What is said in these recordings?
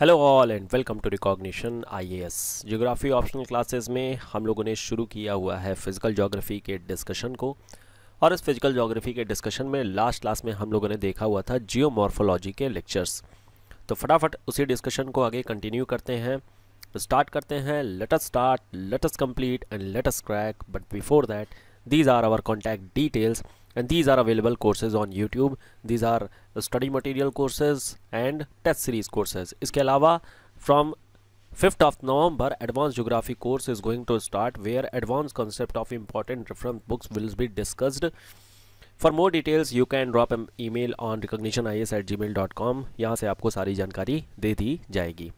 Hello all and welcome to recognition IAS geography optional classes में हम लोगों ने शुरू किया हुआ है फिजिकल ज्योग्राफी के डिस्कशन को और इस फिजिकल ज्योग्राफी के डिस्कशन में लास्ट क्लास में हम लोगों ने देखा हुआ था जियोमॉर्फोलॉजी के लेक्चर्स तो फटाफट उसी डिस्कशन को आगे कंटिन्यू करते हैं स्टार्ट तो करते हैं let's start let's complete and let's crack but before that these are our contact details and these are available courses on YouTube. These are study material courses and test series courses. इसके अलावा from 5th of November advanced geography course is going to start where advanced concept of important reference books will be discussed. For more details, you can drop an email on on recognition I S at ji mail dot com यहाँ से आपको सारी जानकारी दे दी जाएगी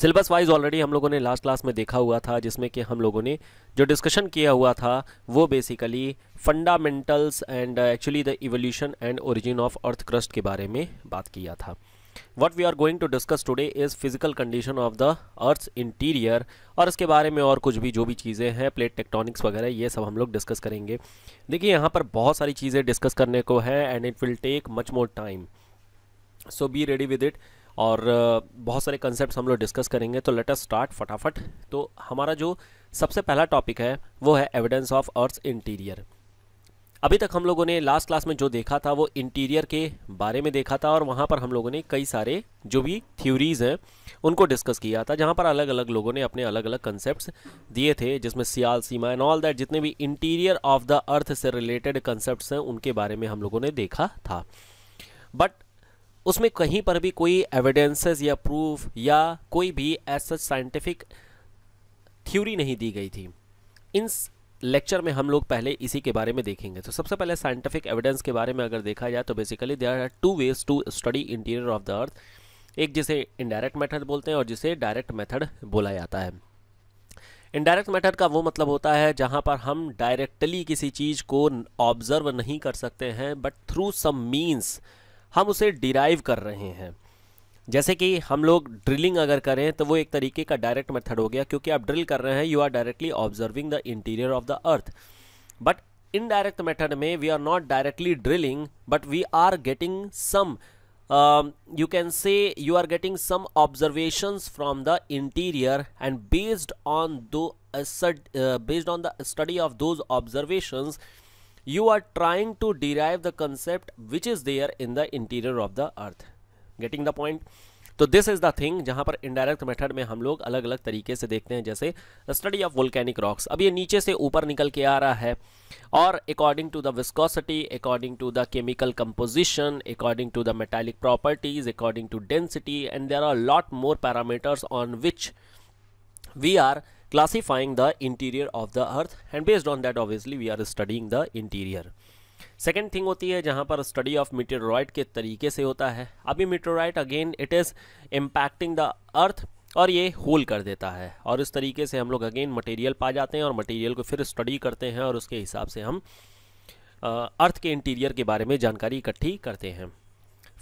syllabus wise already हम लोगों ने last class में देखा हुआ था जिसमें कि हम लोगों ने जो डिस्कशन किया हुआ था वो basically fundamentals and actually the evolution and origin of earth crust के बारे में बात किया था what we are going to discuss today is physical condition of the earth interior और इसके बारे में और कुछ भी जो भी चीज़ें हैं प्लेट टेक्टोनिक्स वगैरह ये सब हम लोग डिस्कस करेंगे देखिए यहाँ पर बहुत सारी चीज़ें डिस्कस करने को है and it will take much more time so be ready with it और बहुत सारे कंसेप्ट हम लोग डिस्कस करेंगे तो लेट अस स्टार्ट फटाफट तो हमारा जो सबसे पहला टॉपिक है वो है एविडेंस ऑफ अर्थ इंटीरियर अभी तक हम लोगों ने लास्ट क्लास में जो देखा था वो इंटीरियर के बारे में देखा था और वहाँ पर हम लोगों ने कई सारे जो भी थ्योरीज़ हैं उनको डिस्कस किया था जहाँ पर अलग अलग लोगों ने अपने अलग अलग कंसेप्ट दिए थे जिसमें sial sima and all that जितने भी इंटीरियर ऑफ द अर्थ से रिलेटेड कंसेप्ट हैं उनके बारे में हम लोगों ने देखा था बट उसमें कहीं पर भी कोई एविडेंसेस या प्रूफ या कोई भी एज सच साइंटिफिक थ्योरी नहीं दी गई थी इन लेक्चर में हम लोग पहले इसी के बारे में देखेंगे तो सबसे पहले साइंटिफिक एविडेंस के बारे में अगर देखा जाए तो basically there are two ways to study interior of the earth एक जिसे इनडायरेक्ट मेथड बोलते हैं और जिसे डायरेक्ट मेथड बोला जाता है इनडायरेक्ट मेथड का वो मतलब होता है जहाँ पर हम डायरेक्टली किसी चीज़ को ऑब्जर्व नहीं कर सकते हैं बट थ्रू सम मीन्स हम उसे डिराइव कर रहे हैं जैसे कि हम लोग ड्रिलिंग अगर करें तो वो एक तरीके का डायरेक्ट मेथड हो गया क्योंकि आप ड्रिल कर रहे हैं you are directly observing the interior of the earth but indirect method में we are not directly drilling but we are getting some you can say you are getting some observations from the interior and based on though based on the study of those observations you are trying to derive the concept which is there in the interior of the earth getting the point तो this is the thing जहां पर indirect method में हम लोग अलग अलग तरीके से देखते हैं जैसे स्टडी ऑफ वोल्केनिक रॉक्स अब ये नीचे से ऊपर निकल के आ रहा है और according to the viscosity according to the chemical composition according to the metallic properties according to density and there are lot more parameters on which we are classifying the interior of the earth and based on that obviously we are studying the interior second thing होती है जहाँ पर study of मीटेरोइड के तरीके से होता है अभी meteoroid again it is impacting the earth और ये होल कर देता है और इस तरीके से हम लोग अगेन मटेरियल पा जाते हैं और मटेरियल को फिर स्टडी करते हैं और उसके हिसाब से हम अर्थ के इंटीरियर के बारे में जानकारी इकट्ठी करते हैं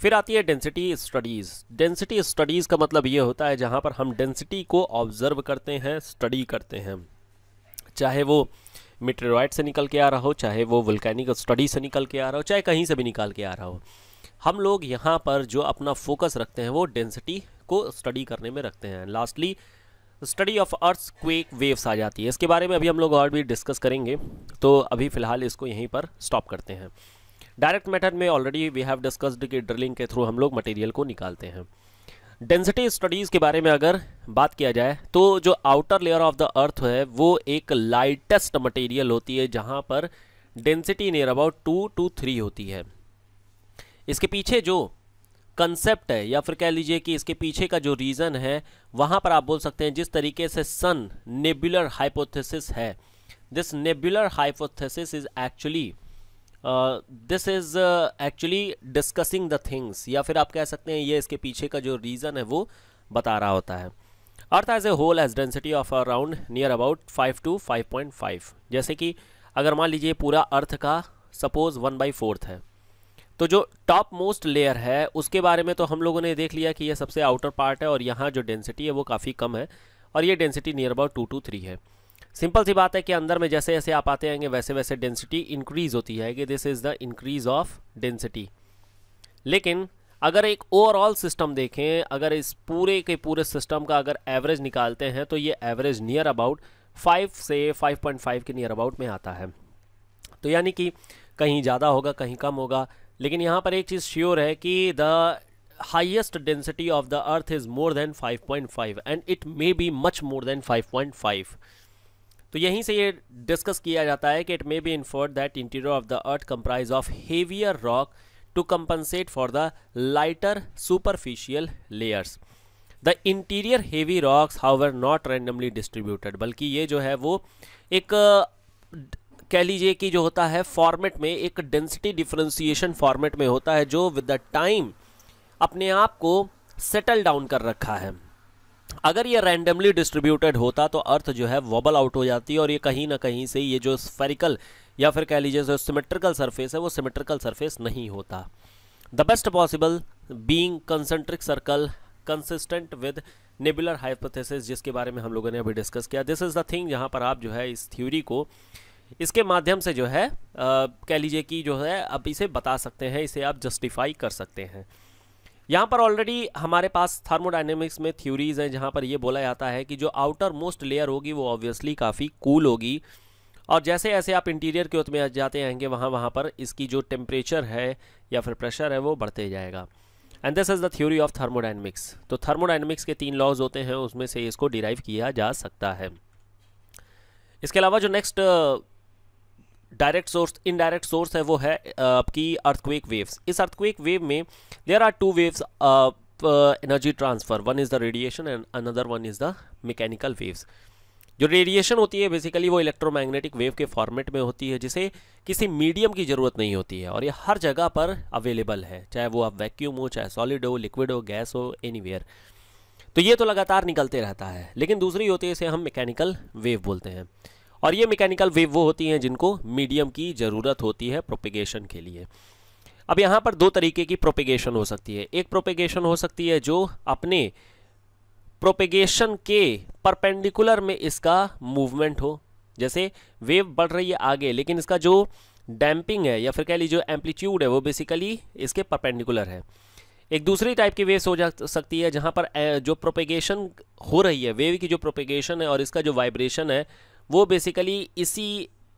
फिर आती है डेंसिटी स्टडीज़ डेंसिटी स्टडीज़ का मतलब ये होता है जहाँ पर हम डेंसिटी को ऑब्ज़र्व करते हैं स्टडी करते हैं चाहे वो मिट्रेरॉइड से निकल के आ रहा हो चाहे वो वल्कैनिक स्टडी से निकल के आ रहा हो चाहे कहीं से भी निकाल के आ रहा हो हम लोग यहाँ पर जो अपना फोकस रखते हैं वो डेंसिटी को स्टडी करने में रखते हैं lastly study of earthquake waves आ जाती है इसके बारे में अभी हम लोग और भी डिस्कस करेंगे तो अभी फ़िलहाल इसको यहीं पर स्टॉप करते हैं डायरेक्ट मेथड में ऑलरेडी वी हैव डिस्कस्ड कि ड्रिलिंग के थ्रू हम लोग मटेरियल को निकालते हैं डेंसिटी स्टडीज़ के बारे में अगर बात किया जाए तो जो outer layer of the earth है वो एक लाइटेस्ट मटेरियल होती है जहाँ पर density near about two to three होती है इसके पीछे जो कंसेप्ट है या फिर कह लीजिए कि इसके पीछे का जो रीज़न है वहाँ पर आप बोल सकते हैं जिस तरीके से सन नेबुलर हाइपोथेसिस है this nebular hypothesis is actually this is actually discussing the things या फिर आप कह सकते हैं ये इसके पीछे का जो रीज़न है वो बता रहा होता है earth as a whole as density of around near about five to five point five जैसे कि अगर मान लीजिए पूरा अर्थ का सपोज वन बाई फोर्थ है तो जो टॉप मोस्ट लेयर है उसके बारे में तो हम लोगों ने देख लिया कि यह सबसे आउटर पार्ट है और यहाँ जो डेंसिटी है वो काफ़ी कम है और ये density near about two to three है सिंपल सी बात है कि अंदर में जैसे जैसे आप आते आएंगे वैसे वैसे डेंसिटी इंक्रीज होती है कि this is the increase of density लेकिन अगर एक ओवरऑल सिस्टम देखें अगर इस पूरे के पूरे सिस्टम का अगर एवरेज निकालते हैं तो ये एवरेज नियर अबाउट 5 से 5.5 के नियर अबाउट में आता है तो यानी कि कहीं ज़्यादा होगा कहीं कम होगा लेकिन यहाँ पर एक चीज़ श्योर है कि the highest density of the earth is more than 5.5 and it may be much more than 5.5 तो यहीं से ये डिस्कस किया जाता है कि it may be inferred that interior of the earth comprise of heavier rock to compensate for the lighter superficial layers the interior heavy rocks how not randomly distributed बल्कि ये जो है वो एक कह लीजिए कि जो होता है फॉर्मेट में एक डेंसिटी डिफ्रेंसीशन फॉर्मेट में होता है जो विद द टाइम अपने आप को सेटल डाउन कर रखा है अगर ये रैंडमली डिस्ट्रीब्यूटेड होता तो अर्थ जो है वबल आउट हो जाती और ये कहीं ना कहीं से ये जो स्फेरिकल या फिर कह लीजिए जो सिमेट्रिकल सरफेस है वो सिमेट्रिकल सरफेस नहीं होता the best possible being concentric circle consistent with nebular hypothesis जिसके बारे में हम लोगों ने अभी डिस्कस किया दिस इज़ द थिंग जहाँ पर आप जो है इस थ्योरी को इसके माध्यम से जो है कह लीजिए कि जो है आप इसे बता सकते हैं इसे आप जस्टिफाई कर सकते हैं यहाँ पर ऑलरेडी हमारे पास थर्मोडाइनेमिक्स में थ्योरीज हैं जहाँ पर ये बोला जाता है कि जो आउटर मोस्ट लेयर होगी वो ऑब्वियसली काफ़ी कूल होगी और जैसे ऐसे आप इंटीरियर की ओर में जाते आएंगे वहाँ वहाँ पर इसकी जो टेम्परेचर है या फिर प्रेशर है वो बढ़ते जाएगा and this is the theory of thermodynamics तो थर्मोडाइनमिक्स के तीन लॉज होते हैं उसमें से इसको डिराइव किया जा सकता है इसके अलावा जो next direct source indirect source है वो है आपकी अर्थक्वेक वेव्स इस अर्थक्वेक वेव में there are two waves energy transfer one is the radiation and another one is the mechanical waves जो रेडिएशन होती है बेसिकली वो इलेक्ट्रोमैग्नेटिक वेव के फॉर्मेट में होती है जिसे किसी मीडियम की ज़रूरत नहीं होती है और ये हर जगह पर अवेलेबल है चाहे वो आप वैक्यूम हो चाहे सॉलिड हो लिक्विड हो गैस हो एनी तो ये तो लगातार निकलते रहता है लेकिन दूसरी होती है इसे हम मैकेनिकल वेव बोलते हैं और ये मैकेनिकल वेव वो होती हैं जिनको मीडियम की ज़रूरत होती है प्रोपिगेशन के लिए अब यहाँ पर दो तरीके की प्रोपिगेशन हो सकती है एक प्रोपिगेशन हो सकती है जो अपने प्रोपिगेशन के परपेंडिकुलर में इसका मूवमेंट हो जैसे वेव बढ़ रही है आगे लेकिन इसका जो डैम्पिंग है या फिर कह लीजिए एम्पलीट्यूड है वो बेसिकली इसके परपेंडिकुलर है एक दूसरी टाइप की वेव्स हो जा सकती है जहाँ पर जो प्रोपेगेशन हो रही है वेव की जो प्रोपेगेशन है और इसका जो वाइब्रेशन है वो बेसिकली इसी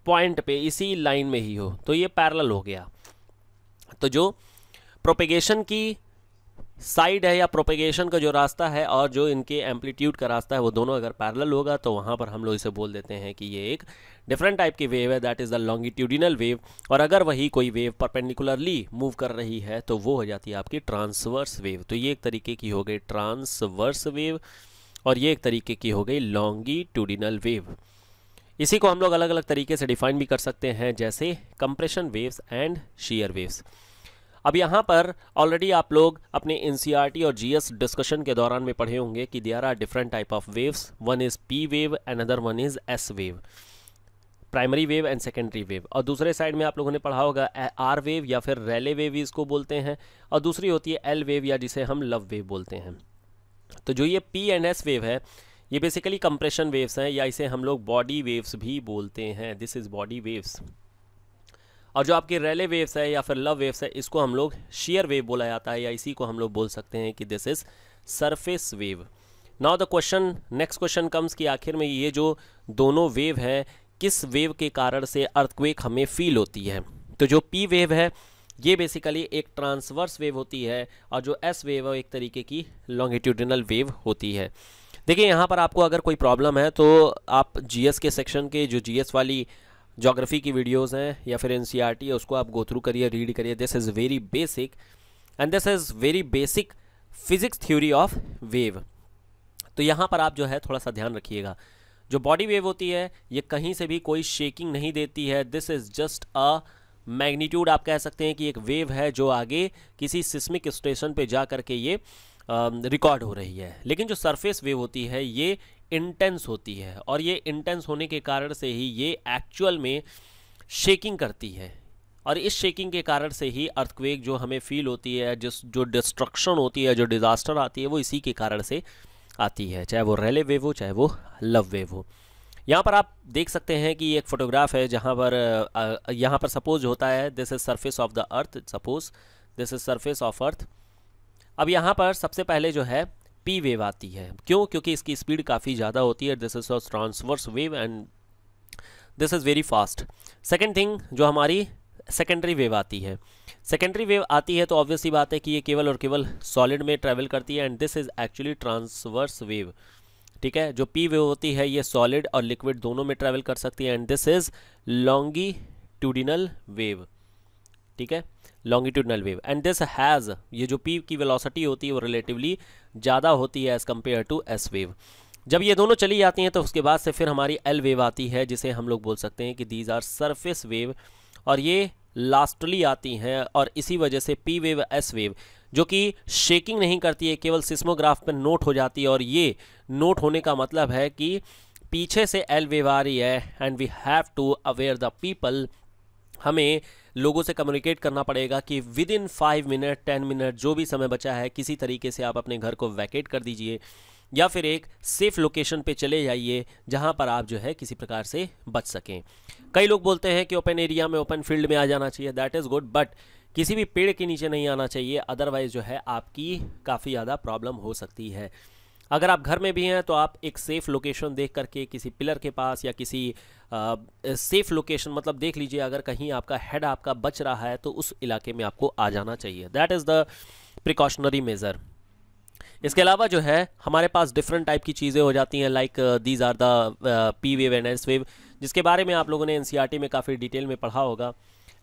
पॉइंट पे इसी लाइन में ही हो तो ये पैरल हो गया तो जो प्रोपेगेशन की साइड है या प्रोपेगेशन का जो रास्ता है और जो इनके एम्पलीट्यूड का रास्ता है वो दोनों अगर पैरेलल होगा तो वहाँ पर हम लोग इसे बोल देते हैं कि ये एक डिफरेंट टाइप की वेव है that is the longitudinal wave और अगर वही कोई वेव परपेंडिकुलरली मूव कर रही है तो वो हो जाती है आपकी ट्रांसवर्स वेव तो ये एक तरीके की हो गई ट्रांसवर्स वेव और ये एक तरीके की हो गई लॉन्गिट्यूडिनल वेव इसी को हम लोग अलग अलग तरीके से डिफाइन भी कर सकते हैं जैसे compression waves and shear waves अब यहाँ पर ऑलरेडी आप लोग अपने एन e और जीएस डिस्कशन के दौरान में पढ़े होंगे कि they are different type of waves one is P wave and other one is S wave primary wave and secondary wave और दूसरे साइड में आप लोगों ने पढ़ा होगा आर वेव या फिर रेले वेव इसको बोलते हैं और दूसरी होती है एल वेव या जिसे हम लव वेव बोलते हैं तो जो ये पी एंड एस वेव है ये बेसिकली कंप्रेशन वेव्स हैं या इसे हम लोग बॉडी वेव्स भी बोलते हैं दिस इज़ बॉडी वेव्स और जो आपके रेले वेव्स है या फिर लव वेव्स है इसको हम लोग शेयर वेव बोला जाता है या इसी को हम लोग बोल सकते हैं कि this is surface wave now the question next question comes कि आखिर में ये जो दोनों वेव हैं किस वेव के कारण से अर्थक्वेक हमें फील होती है तो जो पी वेव है ये बेसिकली एक ट्रांसवर्स वेव होती है और जो एस वेव है एक तरीके की लॉन्गिट्यूडिनल वेव होती है देखिए यहाँ पर आपको अगर कोई प्रॉब्लम है तो आप जीएस के सेक्शन के जो जीएस वाली जोग्राफ़ी की वीडियोज़ हैं या फिर एन e है उसको आप गो थ्रू करिए रीड करिए this is very basic and this is very basic physics theory of wave तो यहाँ पर आप जो है थोड़ा सा ध्यान रखिएगा जो बॉडी वेव होती है ये कहीं से भी कोई शेकिंग नहीं देती है this is just a magnitude आप कह सकते हैं कि एक वेव है जो आगे किसी सिस्मिक स्टेशन पे जा करके ये रिकॉर्ड हो रही है लेकिन जो सरफेस वेव होती है ये इंटेंस होती है और ये इंटेंस होने के कारण से ही ये एक्चुअल में शेकिंग करती है और इस शेकिंग के कारण से ही अर्थक्वेक जो हमें फील होती है जिस जो डिस्ट्रक्शन होती है जो डिज़ास्टर आती है वो इसी के कारण से आती है चाहे वो रेले वेव हो चाहे वो लव वेव हो यहाँ पर आप देख सकते हैं कि एक फ़ोटोग्राफ है जहाँ पर यहाँ पर सपोज होता है this is surface of the earth suppose this is surface of earth अब यहाँ पर सबसे पहले जो है पी वेव आती है क्यों क्योंकि इसकी स्पीड काफ़ी ज़्यादा होती है this is a transverse wave and this is very fast second thing जो हमारी सेकेंडरी वेव आती है सेकेंडरी वेव आती है तो ऑब्वियसली बात है कि ये केवल और केवल सॉलिड में ट्रैवल करती है and this is actually transverse wave ठीक है जो पी वेव होती है ये सॉलिड और लिक्विड दोनों में ट्रैवल कर सकती है and this is longitudinal wave ठीक है longitudinal wave and this has ये जो पी की वेलोसिटी होती है वो रिलेटिवली ज़्यादा होती है as compare to S wave जब ये दोनों चली जाती हैं तो उसके बाद से फिर हमारी एल वेव आती है जिसे हम लोग बोल सकते हैं कि दीज आर सरफेस वेव और ये लास्टली आती हैं और इसी वजह से पी वेव एस वेव जो कि शेकिंग नहीं करती है केवल सिस्मोग्राफ पर नोट हो जाती है और ये नोट होने का मतलब है कि पीछे से एल वेव आ रही है and we have to aware the people हमें लोगों से कम्युनिकेट करना पड़ेगा कि within five minute ten minute जो भी समय बचा है किसी तरीके से आप अपने घर को वैकेट कर दीजिए या फिर एक सेफ़ लोकेशन पे चले जाइए जहाँ पर आप जो है किसी प्रकार से बच सकें कई लोग बोलते हैं कि ओपन एरिया में ओपन फील्ड में आ जाना चाहिए दैट इज़ गुड बट किसी भी पेड़ के नीचे नहीं आना चाहिए अदरवाइज़ जो है आपकी काफ़ी ज़्यादा प्रॉब्लम हो सकती है अगर आप घर में भी हैं तो आप एक सेफ़ लोकेशन देख करके किसी पिलर के पास या किसी सेफ़ लोकेशन मतलब देख लीजिए अगर कहीं आपका हेड आपका बच रहा है तो उस इलाके में आपको आ जाना चाहिए that is the precautionary measure इसके अलावा जो है हमारे पास डिफरेंट टाइप की चीज़ें हो जाती हैं like these are the P wave and S wave जिसके बारे में आप लोगों ने एन e में काफ़ी डिटेल में पढ़ा होगा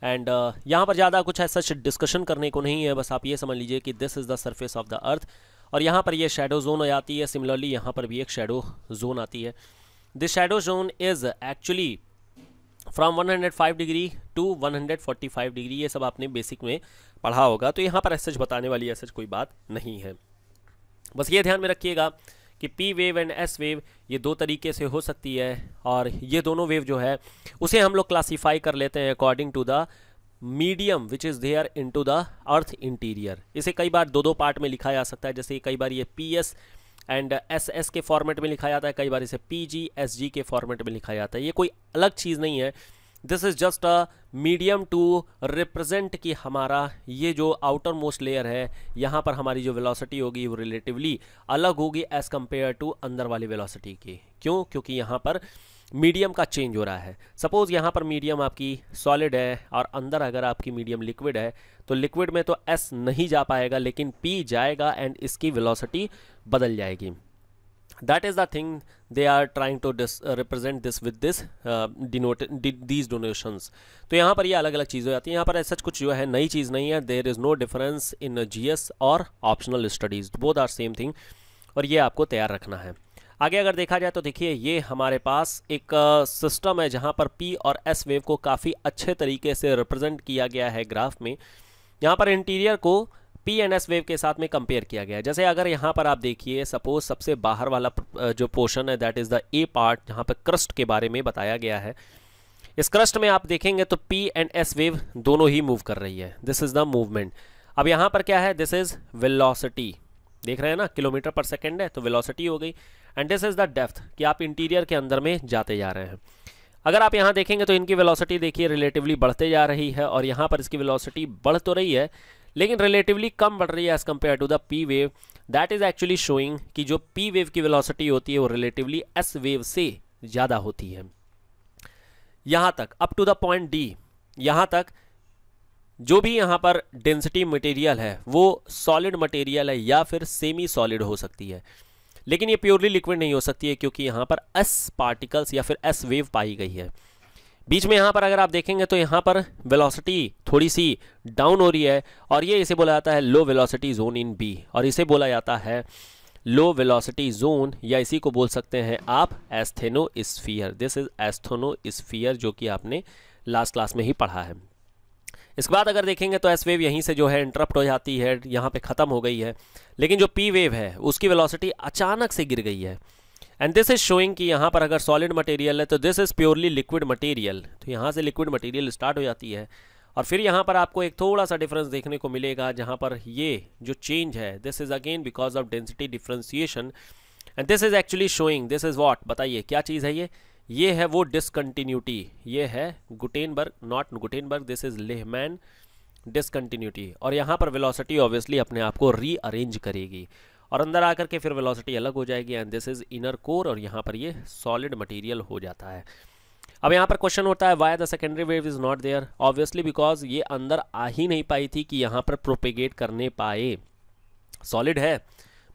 एंड uh, यहाँ पर ज़्यादा कुछ है सच डिस्कशन करने को नहीं है बस आप ये समझ लीजिए कि this is the surface of the earth और यहाँ पर ये शेडो जोन हो जाती है सिमिलरली यहाँ पर भी एक शेडो जोन आती है this shadow zone is actually from 105 degree to 145 degree ये सब आपने बेसिक में पढ़ा होगा तो यहाँ पर ऐसा बताने वाली ऐसा कोई बात नहीं है बस ये ध्यान में रखिएगा कि P wave and S wave ये दो तरीके से हो सकती है और ये दोनों वेव जो है उसे हम लोग क्लासीफाई कर लेते हैं according to the medium which is there into the earth interior इसे कई बार दो दो पार्ट में लिखा जा सकता है जैसे कई बार ये P S and S S के फॉर्मेट में लिखा जाता है कई बार इसे पी जी एस जी के फॉर्मेट में लिखा जाता है ये कोई अलग चीज़ नहीं है this is just a medium to represent कि हमारा ये जो आउटर मोस्ट लेयर है यहाँ पर हमारी जो वेलोसिटी होगी वो रिलेटिवली अलग होगी एज़ कम्पेयर टू अंदर वाली वेलोसिटी की क्यों क्योंकि यहाँ पर मीडियम का चेंज हो रहा है सपोज़ यहाँ पर मीडियम आपकी सॉलिड है और अंदर अगर आपकी मीडियम लिक्विड है तो लिक्विड में तो एस नहीं जा पाएगा लेकिन पी जाएगा एंड इसकी वेलोसिटी बदल जाएगी that is the thing they are trying to dis uh, this with this this uh, तो यहाँ पर ये यह अलग अलग चीज़ें हो जाती है यहाँ पर ऐसा कुछ जो है नई चीज़ नहीं है there is no difference in G S और optional studies both are same thing और ये आपको तैयार रखना है आगे अगर देखा जाए तो देखिए ये हमारे पास एक सिस्टम है जहाँ पर पी और एस वेव को काफ़ी अच्छे तरीके से रिप्रेजेंट किया गया है ग्राफ में यहाँ पर इंटीरियर को पी एंड एस वेव के साथ में कंपेयर किया गया है जैसे अगर यहाँ पर आप देखिए सपोज सबसे बाहर वाला जो पोर्शन है that is the A part जहाँ पर क्रस्ट के बारे में बताया गया है इस क्रस्ट में आप देखेंगे तो पी एंड एस वेव दोनों ही मूव कर रही है दिस इज़ द मूवमेंट अब यहाँ पर क्या है दिस इज़ वेलोसिटी देख रहे हैं ना किलोमीटर पर सेकेंड है तो वेलोसिटी हो गई and this is the depth कि आप इंटीरियर के अंदर में जाते जा रहे हैं अगर आप यहाँ देखेंगे तो इनकी वेलोसिटी देखिए रिलेटिवली बढ़ते जा रही है और यहाँ पर इसकी वेलोसिटी बढ़ तो रही है लेकिन रिलेटिवली कम बढ़ रही है as compare to the P wave that is actually showing कि जो पी वेव की वेलोसिटी होती है वो रिलेटिवली एस वेव से ज़्यादा होती है यहाँ तक up to the point D यहाँ तक जो भी यहाँ पर डेंसिटी मटेरियल है वो सॉलिड मटेरियल है या फिर सेमी सॉलिड हो सकती है लेकिन ये प्योरली लिक्विड नहीं हो सकती है क्योंकि यहाँ पर एस पार्टिकल्स या फिर एस वेव पाई गई है बीच में यहाँ पर अगर आप देखेंगे तो यहाँ पर वेलोसिटी थोड़ी सी डाउन हो रही है और ये इसे बोला जाता है low velocity zone in B और इसे बोला जाता है लो वेलोसिटी जोन या इसी को बोल सकते हैं आप asthenosphere this is asthenosphere जो कि आपने लास्ट क्लास में ही पढ़ा है इसके बाद अगर देखेंगे तो एस वेव यहीं से जो है इंटरप्ट हो जाती है यहाँ पे ख़त्म हो गई है लेकिन जो पी वेव है उसकी वेलोसिटी अचानक से गिर गई है एंड दिस इज शोइंग कि यहाँ पर अगर सॉलिड मटेरियल है तो this is purely liquid material तो यहाँ से लिक्विड मटेरियल स्टार्ट हो जाती है और फिर यहाँ पर आपको एक थोड़ा सा डिफरेंस देखने को मिलेगा जहाँ पर ये जो चेंज है this is again because of density differentiation and this is actually showing this is what बताइए क्या चीज़ है ये ये है वो डिसकंटिन्यूटी ये है Gutenberg not Gutenberg this is Lehmann discontinuity और यहाँ पर वेलोसिटी ऑब्वियसली अपने आप को रीअरेंज करेगी और अंदर आकर के फिर वेलोसिटी अलग हो जाएगी and this is inner core और यहाँ पर ये सॉलिड मटेरियल हो जाता है अब यहाँ पर क्वेश्चन होता है why the secondary wave is not there obviously because ये अंदर आ ही नहीं पाई थी कि यहाँ पर प्रोपेगेट करने पाए सॉलिड है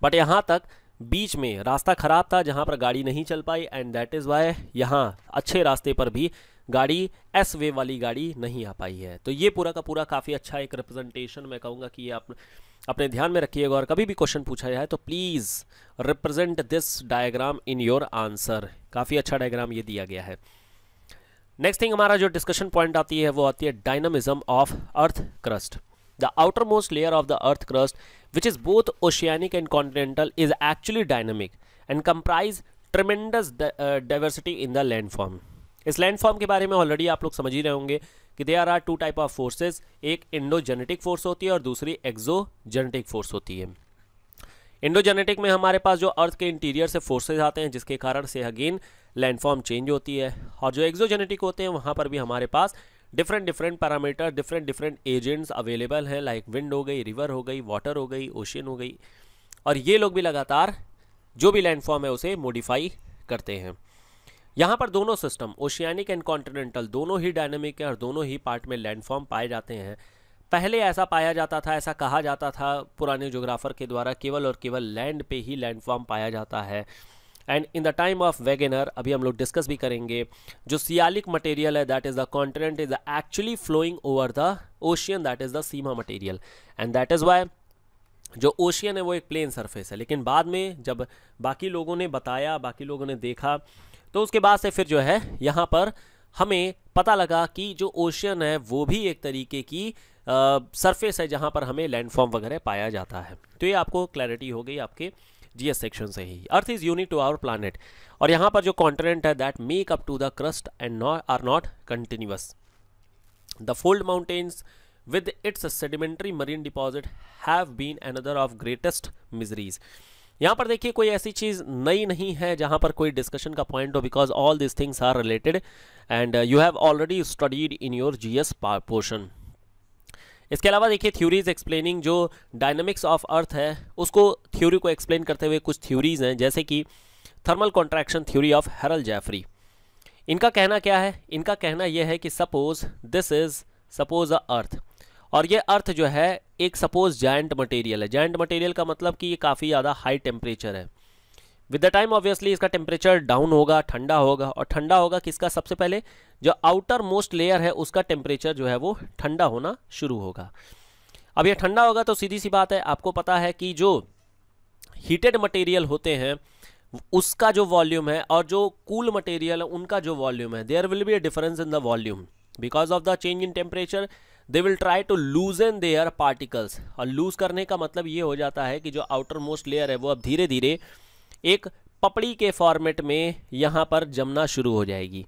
बट यहाँ तक बीच में रास्ता ख़राब था जहां पर गाड़ी नहीं चल पाई एंड दैट इज़ वाई यहां अच्छे रास्ते पर भी गाड़ी एस वे वाली गाड़ी नहीं आ पाई है तो ये पूरा का पूरा काफ़ी अच्छा एक रिप्रेजेंटेशन मैं कहूंगा कि ये आप अपने ध्यान में रखिएगा और कभी भी क्वेश्चन पूछा जाए तो please represent this diagram in your answer काफ़ी अच्छा डायग्राम ये दिया गया है नेक्स्ट थिंग हमारा जो डिस्कशन पॉइंट आती है वो आती है dynamism of earth crust the outermost layer of the earth crust which is both oceanic and and is actually actually and comprise tremendous diversity in the land form इस land form के बारे में already आप लोग समझ ही रहे होंगे कि they are are two type of forces एक इंडोजेनेटिक फोर्स होती है और दूसरी एक्जोजेनेटिक फोर्स होती है इंडोजेनेटिक में हमारे पास जो अर्थ के इंटीरियर से फोर्सेज आते हैं जिसके कारण से अगेन लैंडफॉर्म चेंज होती है और जो एक्जोजेनेटिक होते हैं वहाँ पर भी हमारे पास different different parameter different different agents available हैं लाइक विंड हो गई रिवर हो गई वाटर हो गई ओशियन हो गई और ये लोग भी लगातार जो भी लैंडफॉर्म है उसे मोडिफाई करते हैं यहाँ पर दोनों सिस्टम ओशियानिक एंड कॉन्टिनेंटल दोनों ही डायनेमिक है और दोनों ही पार्ट में लैंडफॉर्म पाए जाते हैं पहले ऐसा पाया जाता था ऐसा कहा जाता था पुराने जोग्राफर के द्वारा केवल और केवल लैंड पे ही लैंडफॉर्म पाया जाता है and in the time of Wegener अभी हम लोग डिस्कस भी करेंगे जो सियालिक मटेरियल है that is the continent is actually flowing over the ocean that is the sima material and that is why जो ओशियन है वो एक प्लेन सरफेस है लेकिन बाद में जब बाकी लोगों ने बताया बाकी लोगों ने देखा तो उसके बाद से फिर जो है यहाँ पर हमें पता लगा कि जो ओशियन है वो भी एक तरीके की सरफेस है जहाँ पर हमें लैंडफॉर्म वगैरह पाया जाता है तो ये आपको क्लैरिटी हो गई आपके जी एस सेक्शन से ही earth is unique to our planet और यहाँ पर जो कॉन्टिनेंट है that make up to the crust and no are not continuous the fold mountains with its sedimentary marine deposit have been another of greatest miseries यहाँ पर देखिए कोई ऐसी चीज़ नई नहीं है जहाँ पर कोई डिस्कशन का पॉइंट हो because all this things are related and you have already studied in your G S portion इसके अलावा देखिए थ्योरीज एक्सप्लेनिंग जो डायनामिक्स ऑफ अर्थ है उसको थ्योरी को एक्सप्लेन करते हुए कुछ थ्योरीज हैं जैसे कि thermal contraction theory of Harold Jeffreys इनका कहना क्या है इनका कहना यह है कि suppose this is suppose a earth और ये अर्थ जो है एक सपोज जायंट मटेरियल है जायंट मटेरियल का मतलब कि ये काफ़ी ज़्यादा हाई टेम्परेचर है विद द टाइम ऑब्वियसली इसका टेम्परेचर डाउन होगा ठंडा होगा और ठंडा होगा किसका सबसे पहले जो आउटर मोस्ट लेयर है उसका टेम्परेचर जो है वो ठंडा होना शुरू होगा अब ये ठंडा होगा तो सीधी सी बात है आपको पता है कि जो हीटेड मटेरियल होते हैं उसका जो वॉल्यूम है और जो कूल मटेरियल है उनका जो वॉल्यूम है there will be a difference in the volume because of the change in temperature they will try to lose in their particles और लूज करने का मतलब ये हो जाता है कि जो आउटर मोस्ट लेयर है वो अब धीरे धीरे एक पपड़ी के फॉर्मेट में यहाँ पर जमना शुरू हो जाएगी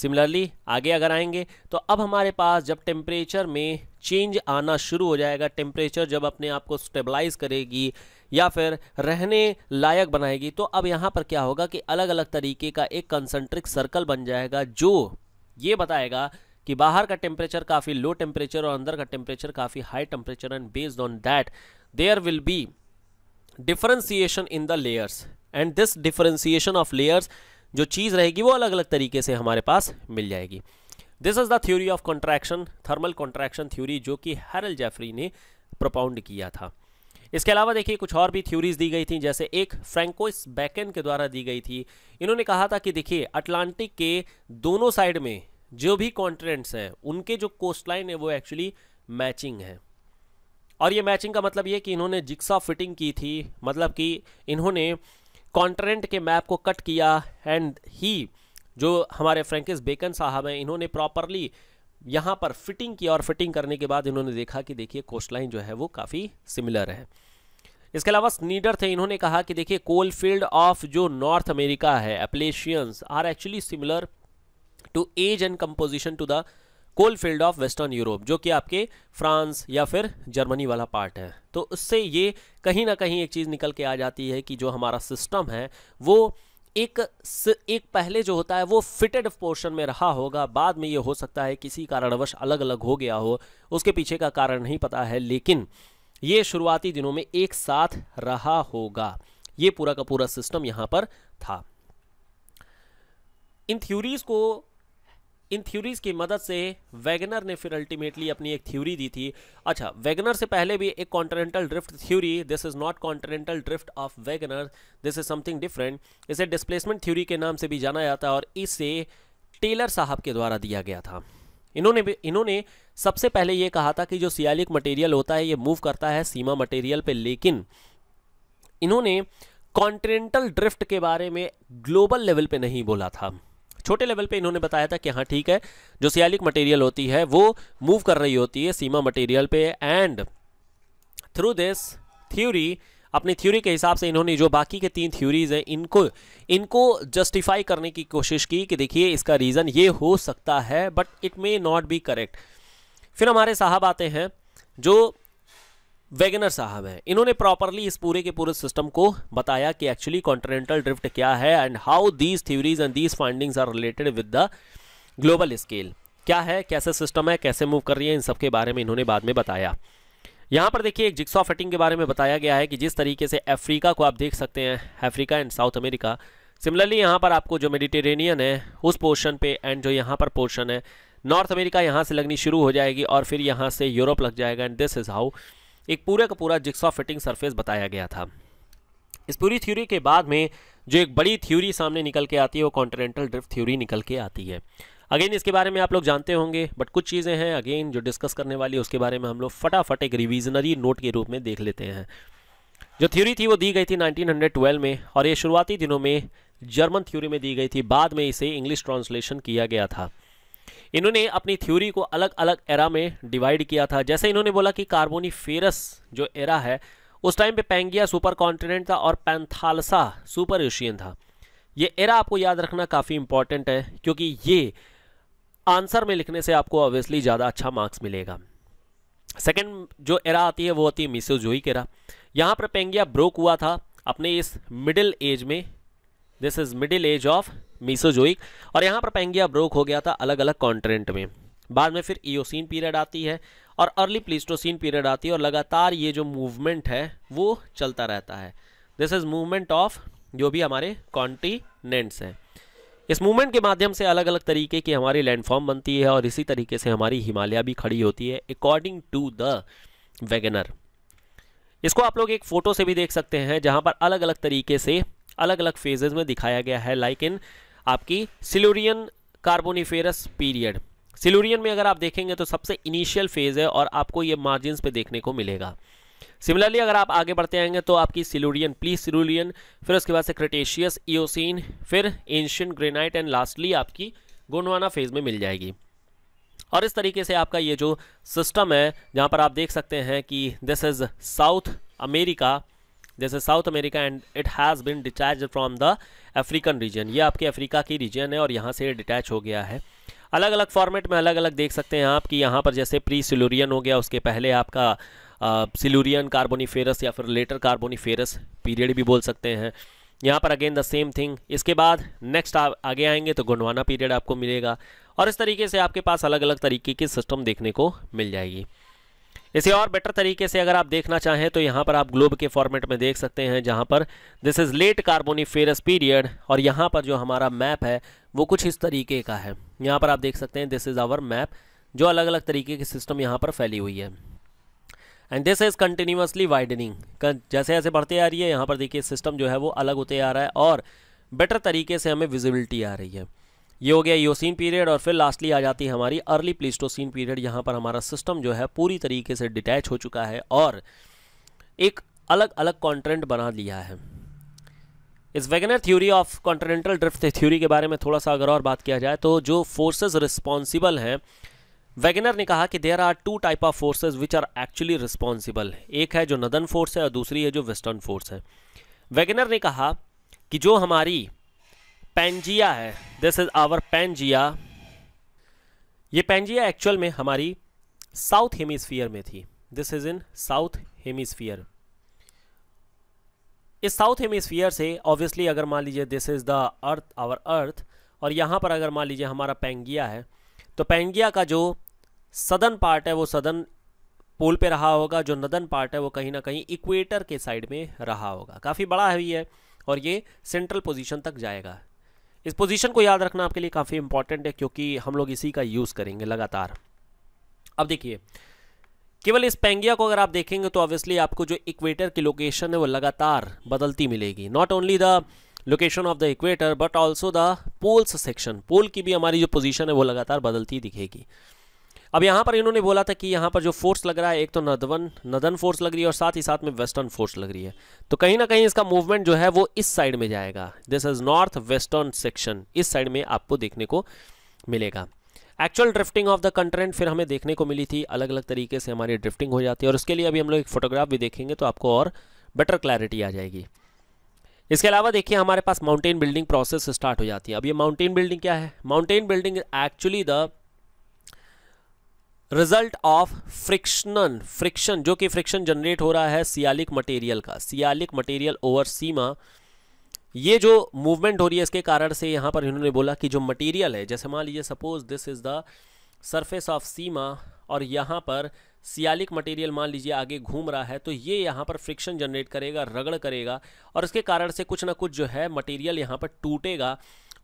सिमिलरली आगे अगर आएंगे तो अब हमारे पास जब टेम्परेचर में चेंज आना शुरू हो जाएगा टेम्परेचर जब अपने आप को स्टेबलाइज करेगी या फिर रहने लायक बनाएगी तो अब यहाँ पर क्या होगा कि अलग अलग तरीके का एक कंसंट्रिक सर्कल बन जाएगा जो ये बताएगा कि बाहर का टेम्परेचर काफ़ी लो टेम्परेचर और अंदर का टेम्परेचर काफ़ी high temperature and based on that there will be differentiation in the layers and this differentiation of layers जो चीज़ रहेगी वो अलग अलग तरीके से हमारे पास मिल जाएगी this is the theory of contraction thermal contraction theory जो कि हैरल जेफरी ने प्रोपाउंड किया था इसके अलावा देखिए कुछ और भी थ्योरीज दी गई थी जैसे एक फ्रेंकोइस बैकन के द्वारा दी गई थी इन्होंने कहा था कि देखिए अटलांटिक के दोनों साइड में जो भी कॉन्टिनेंट्स हैं उनके जो कोस्ट लाइन है वो एक्चुअली मैचिंग है और ये मैचिंग का मतलब ये कि इन्होंने जिक्सा फिटिंग की थी मतलब कि इन्होंने कॉन्टरेंट के मैप को कट किया एंड ही जो हमारे फ्रेंकिस बेकन साहब हैं इन्होंने प्रॉपरली यहाँ पर फिटिंग किया और फिटिंग करने के बाद इन्होंने देखा कि देखिए कोस्ट लाइन जो है वो काफ़ी सिमिलर है इसके अलावा स्नीडर थे इन्होंने कहा कि देखिए कोल फील्ड ऑफ जो नॉर्थ अमेरिका है Appalachians are actually similar to age and composition to the coal field of western Europe जो कि आपके फ्रांस या फिर जर्मनी वाला पार्ट है तो उससे ये कहीं ना कहीं एक चीज़ निकल के आ जाती है कि जो हमारा सिस्टम है वो एक एक पहले जो होता है वो फिटेड पोर्शन में रहा होगा बाद में ये हो सकता है किसी कारणवश अलग अलग हो गया हो उसके पीछे का कारण नहीं पता है लेकिन ये शुरुआती दिनों में एक साथ रहा होगा ये पूरा का पूरा सिस्टम यहाँ पर था इन थ्योरीज को इन थ्योरीज़ की मदद से वैगनर ने फिर अल्टीमेटली अपनी एक थ्योरी दी थी अच्छा वैगनर से पहले भी एक continental drift theory this is not continental drift of Wegener this is something different इसे डिस्प्लेसमेंट थ्योरी के नाम से भी जाना जाता है और इसे टेलर साहब के द्वारा दिया गया था इन्होंने भी इन्होंने सबसे पहले ये कहा था कि जो सियालिक मटेरियल होता है ये मूव करता है सीमा मटेरियल पे लेकिन इन्होंने कॉन्टिनेंटल ड्रिफ्ट के बारे में ग्लोबल लेवल पे नहीं बोला था छोटे लेवल पे इन्होंने बताया था कि हाँ ठीक है जो सियालिक मटेरियल होती है वो मूव कर रही होती है सीमा मटेरियल पे एंड थ्रू दिस थ्योरी अपनी थ्योरी के हिसाब से इन्होंने जो बाकी के तीन थ्योरीज हैं इनको इनको जस्टिफाई करने की कोशिश की कि देखिए इसका रीज़न ये हो सकता है but it may not be correct फिर हमारे साहब आते हैं जो वेगनर साहब हैं इन्होंने प्रॉपरली इस पूरे के पूरे सिस्टम को बताया कि एक्चुअली कॉन्टिनेंटल ड्रिफ्ट क्या है and how these theories and these findings are related with the global scale क्या है कैसे सिस्टम है कैसे मूव कर रही है इन सब के बारे में इन्होंने बाद में बताया यहाँ पर देखिए एक जिक्सॉ फिटिंग के बारे में बताया गया है कि जिस तरीके से अफ्रीका को आप देख सकते हैं Africa and South America similarly यहाँ पर आपको जो मेडिटेरेनियन है उस पोर्शन पे एंड जो यहाँ पर पोर्शन है नॉर्थ अमेरिका यहाँ से लगनी शुरू हो जाएगी और फिर यहाँ से यूरोप लग जाएगा एंड दिस इज़ हाउ एक पूरे का पूरा जिक्सा फिटिंग सरफेस बताया गया था इस पूरी थ्योरी के बाद में जो एक बड़ी थ्योरी सामने निकल के आती है वो कॉन्टिनेंटल ड्रिफ्ट थ्योरी निकल के आती है अगेन इसके बारे में आप लोग जानते होंगे बट कुछ चीज़ें हैं अगेन जो डिस्कस करने वाली है उसके बारे में हम लोग फटाफट एक रिविजनरी नोट के रूप में देख लेते हैं जो थ्योरी थी वो दी गई थी 1912 में और ये शुरुआती दिनों में जर्मन थ्योरी में दी गई थी बाद में इसे इंग्लिश ट्रांसलेशन किया गया था इन्होंने अपनी थ्योरी को अलग अलग एरा में डिवाइड किया था जैसे इन्होंने बोला कि कार्बोनी फेरस जो एरा है उस टाइम पे पेंगिया सुपर कॉन्टिनेंट था और पैंथालसा सुपर एशियन था ये एरा आपको याद रखना काफ़ी इंपॉर्टेंट है क्योंकि ये आंसर में लिखने से आपको ऑब्वियसली ज़्यादा अच्छा मार्क्स मिलेगा सेकेंड जो एरा आती है वो होती है जोई केरा यहाँ पर पेंगिया ब्रोक हुआ था अपने इस मिडिल एज में this is middle age of Mesozoic और यहाँ पर पैंगिया ब्रोक हो गया था अलग अलग कॉन्टिनेंट में बाद में फिर ईओसिन पीरियड आती है और अर्ली प्लीस्टोसिन पीरियड आती है और लगातार ये जो मूवमेंट है वो चलता रहता है दिस इज़ मूवमेंट ऑफ जो भी हमारे कॉन्टीनेंट्स हैं इस मूवमेंट के माध्यम से अलग अलग तरीके की हमारी लैंडफॉर्म बनती है और इसी तरीके से हमारी हिमालय भी खड़ी होती है अकॉर्डिंग टू द वेगनर इसको आप लोग एक फ़ोटो से भी देख सकते हैं जहाँ पर अलग अलग तरीके से अलग अलग फेजेज़ में दिखाया गया है लाइक इन आपकी सिलोरियन कार्बोनिफेरस पीरियड सिलोरियन में अगर आप देखेंगे तो सबसे इनिशियल फेज है और आपको ये मार्जिन पे देखने को मिलेगा सिमिलरली अगर आप आगे बढ़ते आएंगे तो आपकी सिलोरियन प्ली सिलोरियन फिर उसके बाद से क्रिटेशियस ईओसिन फिर एंशियन ग्रेनाइट एंड लास्टली आपकी गोंडवाना फेज में मिल जाएगी और इस तरीके से आपका ये जो सिस्टम है जहाँ पर आप देख सकते हैं कि दिस इज़ साउथ अमेरिका जैसे South America and it has been detach from the African region ये आपके अफ्रीका की रीजन है और यहाँ से डिटैच हो गया है अलग अलग फॉर्मेट में अलग अलग देख सकते हैं आप कि यहाँ पर जैसे प्री सिलोरियन हो गया उसके पहले आपका सिलोरियन कार्बोनीफेरस या फिर लेटर कार्बोनीफेरस पीरियड भी बोल सकते हैं यहाँ पर अगेन द सेम थिंग इसके बाद नेक्स्ट आप आगे आएंगे तो गुंडवाना पीरियड आपको मिलेगा और इस तरीके से आपके पास अलग अलग तरीके की सिस्टम देखने को मिल जाएगी इसे और बेटर तरीके से अगर आप देखना चाहें तो यहाँ पर आप ग्लोब के फॉर्मेट में देख सकते हैं जहाँ पर this is late ferrous period और यहाँ पर जो हमारा मैप है वो कुछ इस तरीके का है यहाँ पर आप देख सकते हैं दिस इज़ आवर मैप जो अलग अलग तरीके की सिस्टम यहाँ पर फैली हुई है and this is continuously widening जैसे जैसे बढ़ते आ रही है यहाँ पर देखिए सिस्टम जो है वो अलग होते आ रहा है और बेटर तरीके से हमें विजिबिलिटी आ रही है ये हो गया योसिन पीरियड और फिर लास्टली आ जाती है हमारी अर्ली प्लीस्टोसिन पीरियड यहाँ पर हमारा सिस्टम जो है पूरी तरीके से डिटैच हो चुका है और एक अलग अलग कॉन्टिनेंट बना लिया है इस Wegener theory of continental drift theory के बारे में थोड़ा सा अगर और बात किया जाए तो जो फोर्सेज रिस्पॉन्सिबल हैं वेगनर ने कहा कि there are two type of forces which are actually responsible एक है जो नदन फोर्स है और दूसरी है जो वेस्टर्न फोर्स है वेगनर ने कहा कि जो हमारी पेंजिया है दिस इज़ आवर पेंजिया ये पेंजिया एक्चुअल में हमारी साउथ हेमिसफियर में थी this is in south hemisphere इस साउथ हेमिसफियर से ऑब्वियसली अगर मान लीजिए this is the earth our earth और यहाँ पर अगर मान लीजिए हमारा पेंगिया है तो पेंगिया का जो सदन पार्ट है वो सदन पोल पे रहा होगा जो नदन पार्ट है वो कहीं ना कहीं इक्वेटर के साइड में रहा होगा काफ़ी बड़ा है ये और ये सेंट्रल पोजीशन तक जाएगा इस पोजीशन को याद रखना आपके लिए काफ़ी इंपॉर्टेंट है क्योंकि हम लोग इसी का यूज़ करेंगे लगातार अब देखिए केवल इस पेंगिया को अगर आप देखेंगे तो ऑब्वियसली आपको जो इक्वेटर की लोकेशन है वो लगातार बदलती मिलेगी not only the location of the equator but also the poles section pole की भी हमारी जो पोजिशन है वो लगातार बदलती दिखेगी अब यहाँ पर इन्होंने बोला था कि यहाँ पर जो फोर्स लग रहा है एक तो नदवन नदन फोर्स लग रही है और साथ ही साथ में वेस्टर्न फोर्स लग रही है तो कहीं ना कहीं इसका मूवमेंट जो है वो इस साइड में जाएगा this is north western section इस साइड में आपको देखने को मिलेगा actual drifting of the continent फिर हमें देखने को मिली थी अलग अलग तरीके से हमारी ड्रिफ्टिंग हो जाती है और उसके लिए अभी हम लोग एक फोटोग्राफ भी देखेंगे तो आपको और बेटर क्लैरिटी आ जाएगी इसके अलावा देखिए हमारे पास माउंटेन बिल्डिंग प्रोसेस स्टार्ट हो जाती है अब ये माउंटेन बिल्डिंग क्या है mountain building actually the result of frictional friction जो कि फ्रिक्शन जनरेट हो रहा है सियालिक मटेरियल का सियालिक मटेरियल ओवर सीमा ये जो मूवमेंट हो रही है इसके कारण से यहाँ पर इन्होंने बोला कि जो मटेरियल है जैसे मान लीजिए suppose this is the surface of sima और यहाँ पर सियालिक मटेरियल मान लीजिए आगे घूम रहा है तो ये यहाँ पर फ्रिक्शन जनरेट करेगा रगड़ करेगा और इसके कारण से कुछ ना कुछ जो है मटेरियल यहाँ पर टूटेगा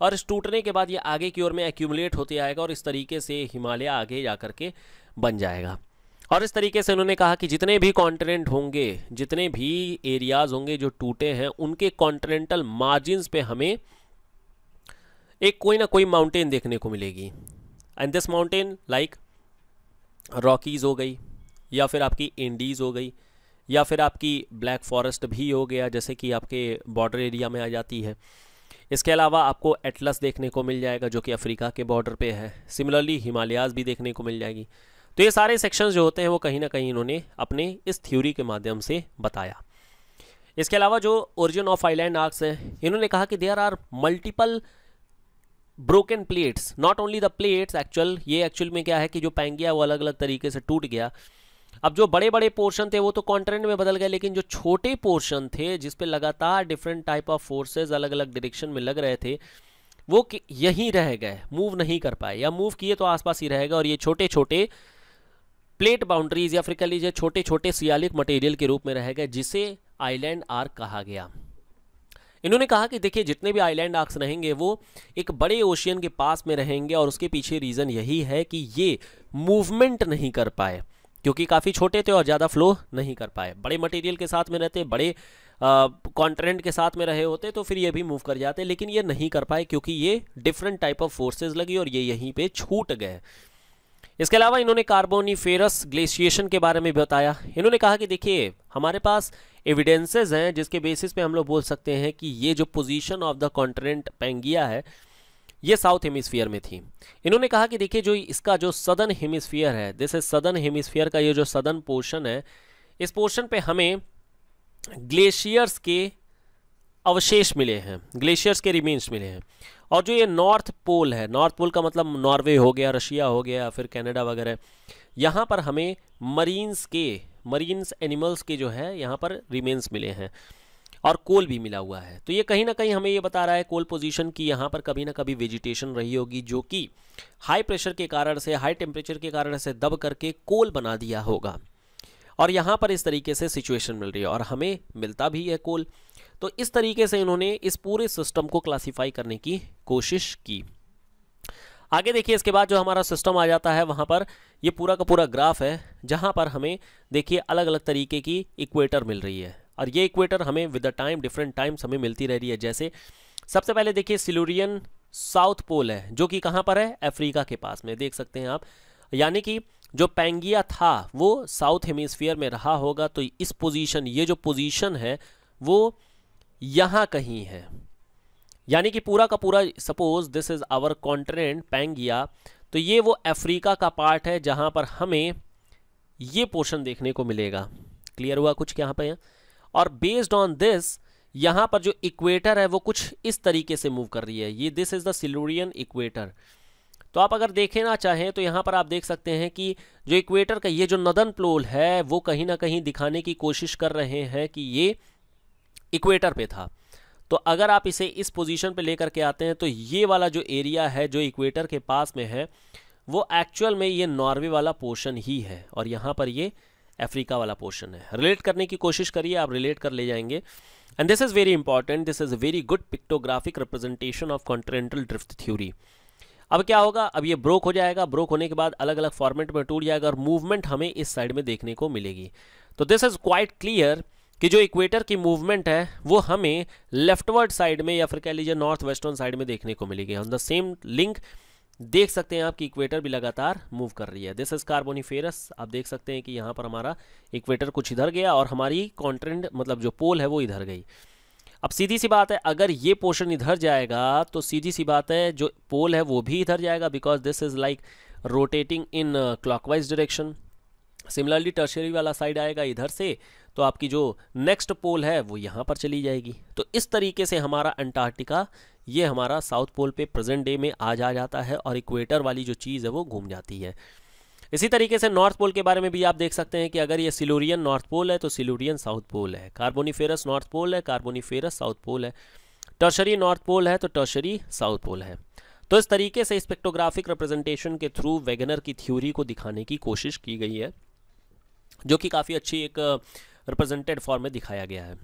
और इस टूटने के बाद ये आगे की ओर में एक्यूमुलेट होते आएगा और इस तरीके से हिमालय आगे जा के बन जाएगा और इस तरीके से उन्होंने कहा कि जितने भी कॉन्टिनेंट होंगे जितने भी एरियाज होंगे जो टूटे हैं उनके कॉन्टिनेंटल मार्जिनस पे हमें एक कोई ना कोई माउंटेन देखने को मिलेगी and this mountain like Rockies हो गई या फिर आपकी इंडीज़ हो गई या फिर आपकी ब्लैक फॉरेस्ट भी हो गया जैसे कि आपके बॉर्डर एरिया में आ जाती है इसके अलावा आपको एटलस देखने को मिल जाएगा जो कि अफ्रीका के बॉर्डर पे है सिमिलरली हिमालयाज भी देखने को मिल जाएगी तो ये सारे सेक्शंस जो होते हैं वो कहीं ना कहीं इन्होंने अपने इस थ्योरी के माध्यम से बताया इसके अलावा जो ओरिजिन ऑफ आईलैंड आर्कस हैं इन्होंने कहा कि there are multiple broken plates not only the plates actual ये एक्चुअल में क्या है कि जो पैंगिया वो अलग अलग तरीके से टूट गया अब जो बड़े बड़े पोर्शन थे वो तो कॉन्ट्रेंट में बदल गए लेकिन जो छोटे पोर्शन थे जिसपे लगातार डिफरेंट टाइप ऑफ फोर्सेज अलग अलग डायरेक्शन में लग रहे थे वो यहीं रह गए मूव नहीं कर पाए या मूव किए तो आसपास ही रहेगा और ये छोटे छोटे प्लेट बाउंड्रीज या फिर कह लीजिए छोटे छोटे सियालिक मटेरियल के रूप में रह गए जिसे आईलैंड आर्क कहा गया इन्होंने कहा कि देखिए जितने भी आइलैंड आर्क्स रहेंगे वो एक बड़े ओशियन के पास में रहेंगे और उसके पीछे रीज़न यही है कि ये मूवमेंट नहीं कर पाए क्योंकि काफ़ी छोटे थे और ज़्यादा फ्लो नहीं कर पाए बड़े मटेरियल के साथ में रहते बड़े कॉन्ट्रेंट के साथ में रहे होते तो फिर ये भी मूव कर जाते लेकिन ये नहीं कर पाए क्योंकि ये डिफरेंट टाइप ऑफ फोर्सेज लगी और ये यहीं पर छूट गए इसके अलावा इन्होंने कार्बोनीफेरस ग्लेशिएशन के बारे में भी बताया इन्होंने कहा कि देखिए हमारे पास एविडेंसेस हैं जिसके बेसिस पे हम लोग बोल सकते हैं कि ये जो position of the continent Pangaea है ये साउथ हेमिसफियर में थी इन्होंने कहा कि देखिए जो इसका जो सदन हेमिसफियर है जैसे सदन हेमिसफियर का ये जो सदन पोर्शन है इस पोर्शन पे हमें ग्लेशियर्स के अवशेष मिले हैं ग्लेशियर्स के रिमेन्स मिले हैं और जो ये नॉर्थ पोल है नॉर्थ पोल का मतलब नॉर्वे हो गया रशिया हो गया फिर कैनेडा वगैरह यहाँ पर हमें मरीन्स के मरीन्स एनिमल्स के जो है यहाँ पर रिमेन्स मिले हैं और कोल भी मिला हुआ है तो ये कहीं ना कहीं हमें ये बता रहा है कोल पोजीशन की यहाँ पर कभी ना कभी वेजिटेशन रही होगी जो कि हाई प्रेशर के कारण से हाई टेम्परेचर के कारण से दब करके कोल बना दिया होगा और यहाँ पर इस तरीके से सिचुएशन मिल रही है और हमें मिलता भी है कोल तो इस तरीके से इन्होंने इस पूरे सिस्टम को क्लासीफाई करने की कोशिश की आगे देखिए इसके बाद जो हमारा सिस्टम आ जाता है वहाँ पर ये पूरा का पूरा ग्राफ है जहाँ पर हमें देखिए अलग अलग तरीके की इक्वेटर मिल रही है और ये इक्वेटर हमें with the time different times हमें मिलती रह रही है जैसे सबसे पहले देखिए सिलोरियन साउथ पोल है जो कि कहाँ पर है अफ्रीका के पास में देख सकते हैं आप यानी कि जो पैंगिया था वो साउथ हेमिसफियर में रहा होगा तो इस पोजीशन ये जो पोजीशन है वो यहाँ कहीं है यानी कि पूरा का पूरा suppose this is our continent Pangaea तो ये वो अफ्रीका का पार्ट है जहाँ पर हमें ये पोर्शन देखने को मिलेगा क्लियर हुआ कुछ यहाँ पर यहाँ और बेस्ड ऑन दिस यहाँ पर जो इक्वेटर है वो कुछ इस तरीके से मूव कर रही है ये this is the Silurian equator तो आप अगर देखना चाहें तो यहाँ पर आप देख सकते हैं कि जो इक्वेटर का ये जो नदन प्लोल है वो कहीं ना कहीं दिखाने की कोशिश कर रहे हैं कि ये इक्वेटर पे था तो अगर आप इसे इस पोजीशन पे लेकर के आते हैं तो ये वाला जो एरिया है जो इक्वेटर के पास में है वो एक्चुअल में ये नॉर्वे वाला पोर्शन ही है और यहाँ पर ये अफ्रीका वाला पोर्शन है रिलेट करने की कोशिश करिए आप रिलेट कर ले जाएंगे and this is very important this is a very good pictographic representation of continental drift theory अब क्या होगा अब ये ब्रोक हो जाएगा ब्रोक होने के बाद अलग अलग फॉर्मेट में टूट जाएगा और मूवमेंट हमें इस साइड में देखने को मिलेगी तो दिस इज़ क्वाइट क्लियर कि जो इक्वेटर की मूवमेंट है वो हमें लेफ्टवर्ड साइड में या फिर कह लीजिए नॉर्थ वेस्टर्न साइड में देखने को मिलेगी ऑन द सेम लिंक देख सकते हैं आपकी इक्वेटर भी लगातार मूव कर रही है दिस इज कार्बोनिफेरस आप देख सकते हैं कि यहाँ पर हमारा इक्वेटर कुछ इधर गया और हमारी कॉन्ट्रेंट मतलब जो पोल है वो इधर गई अब सीधी सी बात है अगर ये पोर्शन इधर जाएगा तो सीधी सी बात है जो पोल है वो भी इधर जाएगा because this is like rotating in clockwise direction similarly tertiary वाला साइड आएगा इधर से तो आपकी जो नेक्स्ट पोल है वो यहाँ पर चली जाएगी तो इस तरीके से हमारा अंटार्कटिका ये हमारा साउथ पोल पे प्रेजेंट डे में आ जा जाता है और इक्वेटर वाली जो चीज़ है वो घूम जाती है इसी तरीके से नॉर्थ पोल के बारे में भी आप देख सकते हैं कि अगर ये सिलोरियन नॉर्थ पोल है तो सिलोरियन साउथ पोल है कार्बोनीफेरस नॉर्थ पोल है कार्बोनीफेरस साउथ पोल है टर्शरी नॉर्थ पोल है तो टर्शरी साउथ पोल है तो इस तरीके से स्पेक्टोग्राफिक रिप्रेजेंटेशन के थ्रू वेगनर की थ्योरी को दिखाने की कोशिश की गई है जो कि काफ़ी अच्छी एक रिप्रेजेंटेड फॉर्म में दिखाया गया है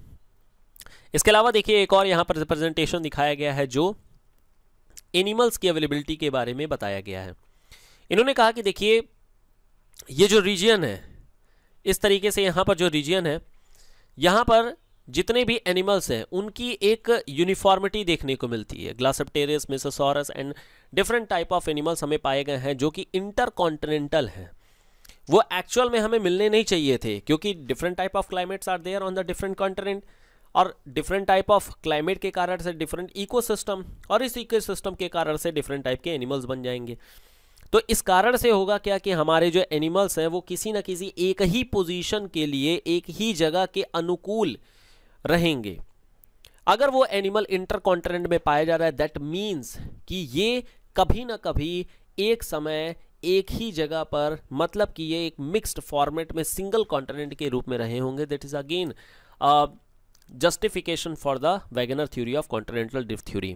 इसके अलावा देखिए एक और यहाँ पर रिप्रेजेंटेशन दिखाया गया है जो एनिमल्स की अवेलेबिलिटी के बारे में बताया गया है इन्होंने कहा कि देखिए ये जो रीजन है इस तरीके से यहाँ पर जो रीजन है यहाँ पर जितने भी एनिमल्स हैं उनकी एक यूनिफॉर्मिटी देखने को मिलती है Glossopteris Mesosaurus and different type of animals हमें पाए गए हैं जो कि इंटरकॉन्टिनेंटल हैं वो एक्चुअल में हमें मिलने नहीं चाहिए थे क्योंकि different type of climates are there on the different continent और डिफरेंट टाइप ऑफ क्लाइमेट के कारण से डिफरेंट इकोसिस्टम और इस इकोसिस्टम के कारण से डिफरेंट टाइप के एनिमल्स बन जाएंगे तो इस कारण से होगा क्या कि हमारे जो एनिमल्स हैं वो किसी ना किसी एक ही पोजीशन के लिए एक ही जगह के अनुकूल रहेंगे अगर वो एनिमल इंटर कॉन्टिनेंट में पाया जा रहा है दैट मीन्स कि ये कभी ना कभी एक समय एक ही जगह पर मतलब कि ये एक मिक्स्ड फॉर्मेट में सिंगल कॉन्टिनेंट के रूप में रहे होंगे that is again justification for the Wegener theory of continental drift theory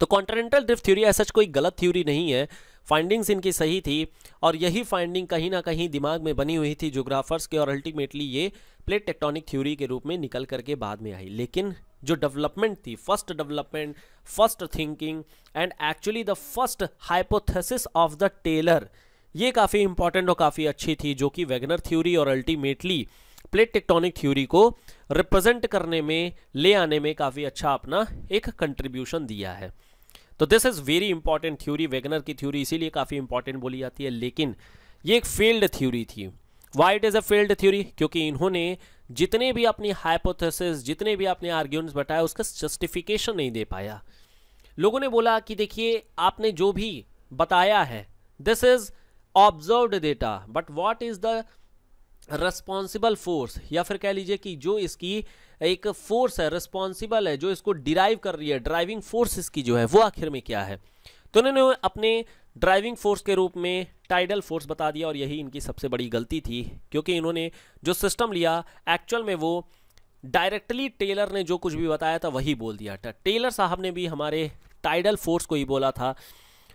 तो कॉन्टिनेंटल ड्रिफ्ट थ्योरी ऐसा कोई गलत थ्योरी नहीं है फाइंडिंग्स इनकी सही थी और यही फाइंडिंग कहीं ना कहीं दिमाग में बनी हुई थी जोग्राफर्स के और अल्टीमेटली ये प्लेट टेक्टोनिक थ्योरी के रूप में निकल करके बाद में आई लेकिन जो डेवलपमेंट थी first development first thinking and actually the first hypothesis of the Taylor ये काफ़ी इंपॉर्टेंट और काफ़ी अच्छी थी जो कि वैगनर थ्योरी और अल्टीमेटली प्लेट टेक्टोनिक थ्योरी को रिप्रेजेंट करने में ले आने में काफ़ी अच्छा अपना एक कंट्रीब्यूशन दिया है तो this is very important theory Wegener की थ्योरी इसीलिए काफ़ी इंपॉर्टेंट बोली जाती है लेकिन ये एक फील्ड थ्योरी थी why it is a field theory क्योंकि इन्होंने जितने भी अपनी हाइपोथेसिस जितने भी अपने आर्ग्यूमेंट्स बताए उसका जस्टिफिकेशन नहीं दे पाया लोगों ने बोला कि देखिए आपने जो भी बताया है this is observe data but what is the responsible force या फिर कह लीजिए कि जो इसकी एक फोर्स है रेस्पॉन्सिबल है जो इसको डिराइव कर रही है ड्राइविंग फोर्स इसकी जो है वो आखिर में क्या है तो इन्होंने अपने ड्राइविंग फोर्स के रूप में टाइडल फोर्स बता दिया और यही इनकी सबसे बड़ी गलती थी क्योंकि इन्होंने जो सिस्टम लिया एक्चुअल में वो डायरेक्टली टेलर ने जो कुछ भी बताया था वही बोल दिया था टेलर साहब ने भी हमारे टाइडल फोर्स को ही बोला था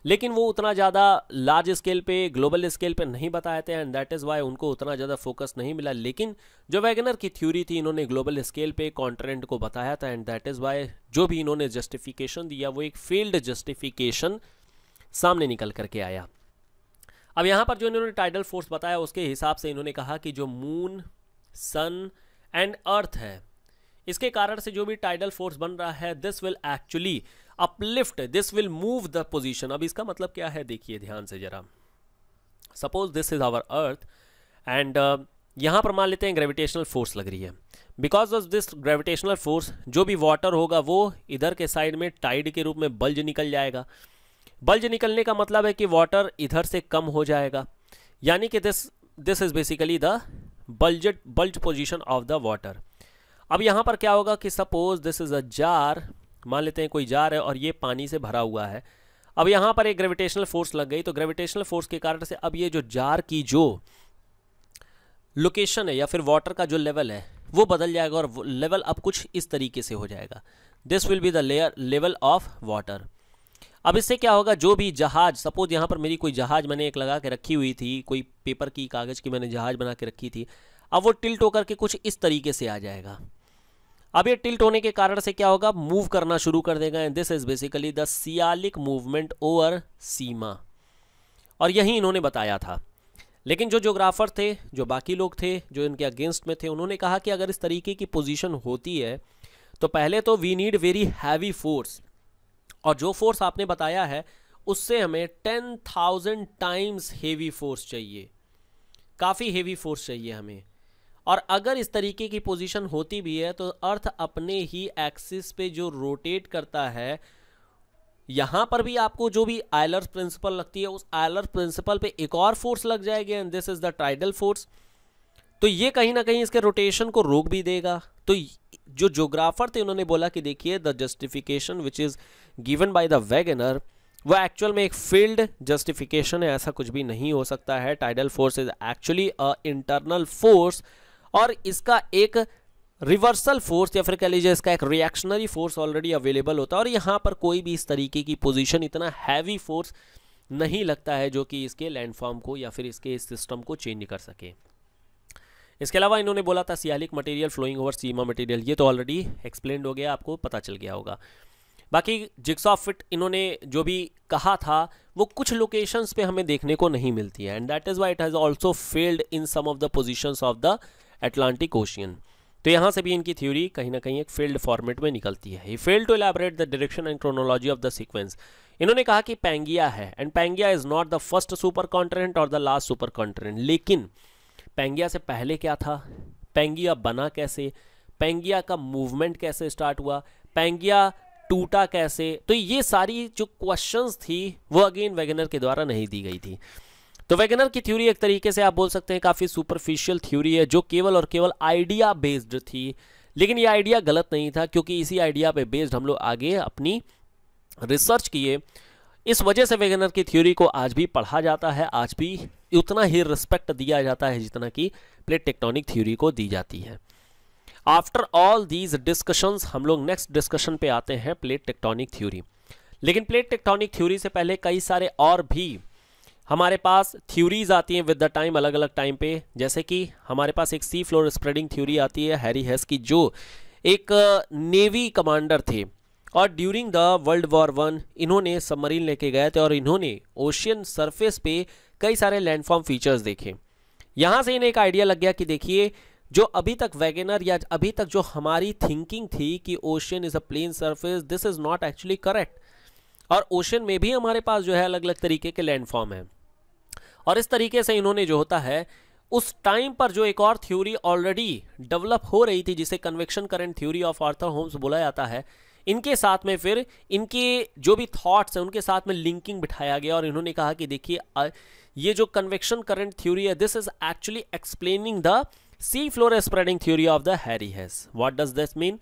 लेकिन वो उतना ज़्यादा लार्ज स्केल पे ग्लोबल स्केल पे नहीं बताए थे एंड दैट इज़ वाई उनको उतना ज़्यादा फोकस नहीं मिला लेकिन जो वैगनर की थ्योरी थी इन्होंने ग्लोबल स्केल पे कॉन्टिनेंट को बताया था एंड दैट इज़ वाई जो भी इन्होंने जस्टिफिकेशन दिया वो एक फील्ड जस्टिफिकेशन सामने निकल करके आया अब यहाँ पर जो इन्होंने टाइडल फोर्स बताया उसके हिसाब से इन्होंने कहा कि जो मून सन एंड अर्थ है इसके कारण से जो भी टाइडल फोर्स बन रहा है this will actually uplift this will move the position अब इसका मतलब क्या है देखिए ध्यान से जरा suppose this is our earth and यहाँ पर मान लेते हैं ग्रेविटेशनल फोर्स लग रही है because of this gravitational force जो भी वाटर होगा वो इधर के साइड में टाइड के रूप में बल्ज निकल जाएगा बल्ज निकलने का मतलब है कि वाटर इधर से कम हो जाएगा यानी कि this this is basically the bulge bulge position of the water अब यहाँ पर क्या होगा कि suppose this is a jar मान लेते हैं कोई जार है और ये पानी से भरा हुआ है अब यहाँ पर एक ग्रेविटेशनल फोर्स लग गई तो ग्रेविटेशनल फोर्स के कारण से अब ये जो जार की जो लोकेशन है या फिर वाटर का जो लेवल है वो बदल जाएगा और लेवल अब कुछ इस तरीके से हो जाएगा this will be the layer level of water अब इससे क्या होगा जो भी जहाज सपोज यहाँ पर मेरी कोई जहाज मैंने एक लगा के रखी हुई थी कोई पेपर की कागज़ की मैंने जहाज बना के रखी थी अब वो टिल्ट होकर के कुछ इस तरीके से आ जाएगा अब ये टिल्ट होने के कारण से क्या होगा मूव करना शुरू कर देगा and this is basically the sialic movement over sima और यही इन्होंने बताया था लेकिन जो जोग्राफर थे जो बाकी लोग थे जो इनके अगेंस्ट में थे उन्होंने कहा कि अगर इस तरीके की पोजीशन होती है तो पहले तो we need very heavy force और जो फोर्स आपने बताया है उससे हमें ten thousand times heavy force चाहिए काफ़ी हेवी फोर्स चाहिए हमें और अगर इस तरीके की पोजीशन होती भी है तो अर्थ अपने ही एक्सिस पे जो रोटेट करता है यहां पर भी आपको जो भी आयलर प्रिंसिपल लगती है उस आयलर प्रिंसिपल पे एक और फोर्स लग जाएगी and this is the tidal force तो ये कहीं ना कहीं इसके रोटेशन को रोक भी देगा तो जो जोग्राफर थे उन्होंने बोला कि देखिए the justification which is given by the Wegener वह एक्चुअल में एक फील्ड जस्टिफिकेशन है ऐसा कुछ भी नहीं हो सकता है tidal force is actually a internal force और इसका एक रिवर्सल फोर्स या फिर कह लीजिए इसका एक रिएक्शनरी फोर्स ऑलरेडी अवेलेबल होता है और यहाँ पर कोई भी इस तरीके की पोजीशन इतना हैवी फोर्स नहीं लगता है जो कि इसके लैंडफॉर्म को या फिर इसके इस सिस्टम को चेंज कर सके इसके अलावा इन्होंने बोला था sialic material flowing over sima material ये तो ऑलरेडी एक्सप्लेन हो गया आपको पता चल गया होगा बाकी ऑफ फिट इन्होंने जो भी कहा था वो कुछ लोकेशंस पे हमें देखने को नहीं मिलती है and that is why it has also failed in some of the positions of the Atlantic Ocean तो यहाँ से भी इनकी थ्योरी कहीं ना कहीं एक फील्ड फॉर्मेट में निकलती है ही failed to elaborate the direction and chronology of the sequence इन्होंने कहा कि पैंगिया है and Pangaea is not the first super continent और द लास्ट सुपर कॉन्टिनेंट लेकिन पेंगिया से पहले क्या था पेंगिया बना कैसे पेंगिया का मूवमेंट कैसे स्टार्ट हुआ पेंगिया टूटा कैसे तो ये सारी जो क्वेश्चंस थी वो अगेन वेगनर के द्वारा नहीं दी गई थी तो वेगनर की थ्योरी एक तरीके से आप बोल सकते हैं काफ़ी सुपरफिशियल थ्योरी है जो केवल और केवल आइडिया बेस्ड थी लेकिन ये आइडिया गलत नहीं था क्योंकि इसी आइडिया पे बेस्ड हम लोग आगे अपनी रिसर्च किए इस वजह से वेगनर की थ्योरी को आज भी पढ़ा जाता है आज भी उतना ही रिस्पेक्ट दिया जाता है जितना कि प्लेट टेक्टोनिक थ्योरी को दी जाती है आफ्टर ऑल दीज डिस्कशंस हम लोग नेक्स्ट डिस्कशन पे आते हैं प्लेट टेक्टोनिक थ्योरी लेकिन प्लेट टेक्टोनिक थ्योरी से पहले कई सारे और भी हमारे पास थ्योरीज आती हैं विद द टाइम अलग अलग टाइम पे जैसे कि हमारे पास एक सी फ्लोर स्प्रेडिंग थ्योरी आती है हैरी हेस की जो एक नेवी uh, कमांडर थे और during the world war one इन्होंने सबमरीन लेके गए थे और इन्होंने ओशियन सरफेस पे कई सारे लैंडफॉर्म फीचर्स देखे यहाँ से इन्हें एक आइडिया लग गया कि देखिए जो अभी तक वैगनर या अभी तक जो हमारी थिंकिंग थी कि ocean is a plane surface this is not actually correct और ओशन में भी हमारे पास जो है अलग अलग तरीके के लैंडफॉर्म हैं और इस तरीके से इन्होंने जो होता है उस टाइम पर जो एक और थ्योरी ऑलरेडी डेवलप हो रही थी जिसे convection current theory of Arthur Holmes बोला जाता है इनके साथ में फिर इनके जो भी थॉट्स हैं उनके साथ में लिंकिंग बिठाया गया और इन्होंने कहा कि देखिए ये जो कन्वेक्शन करंट थ्योरी है this is actually explaining the sea floor spreading theory of the Harry Hess what does this mean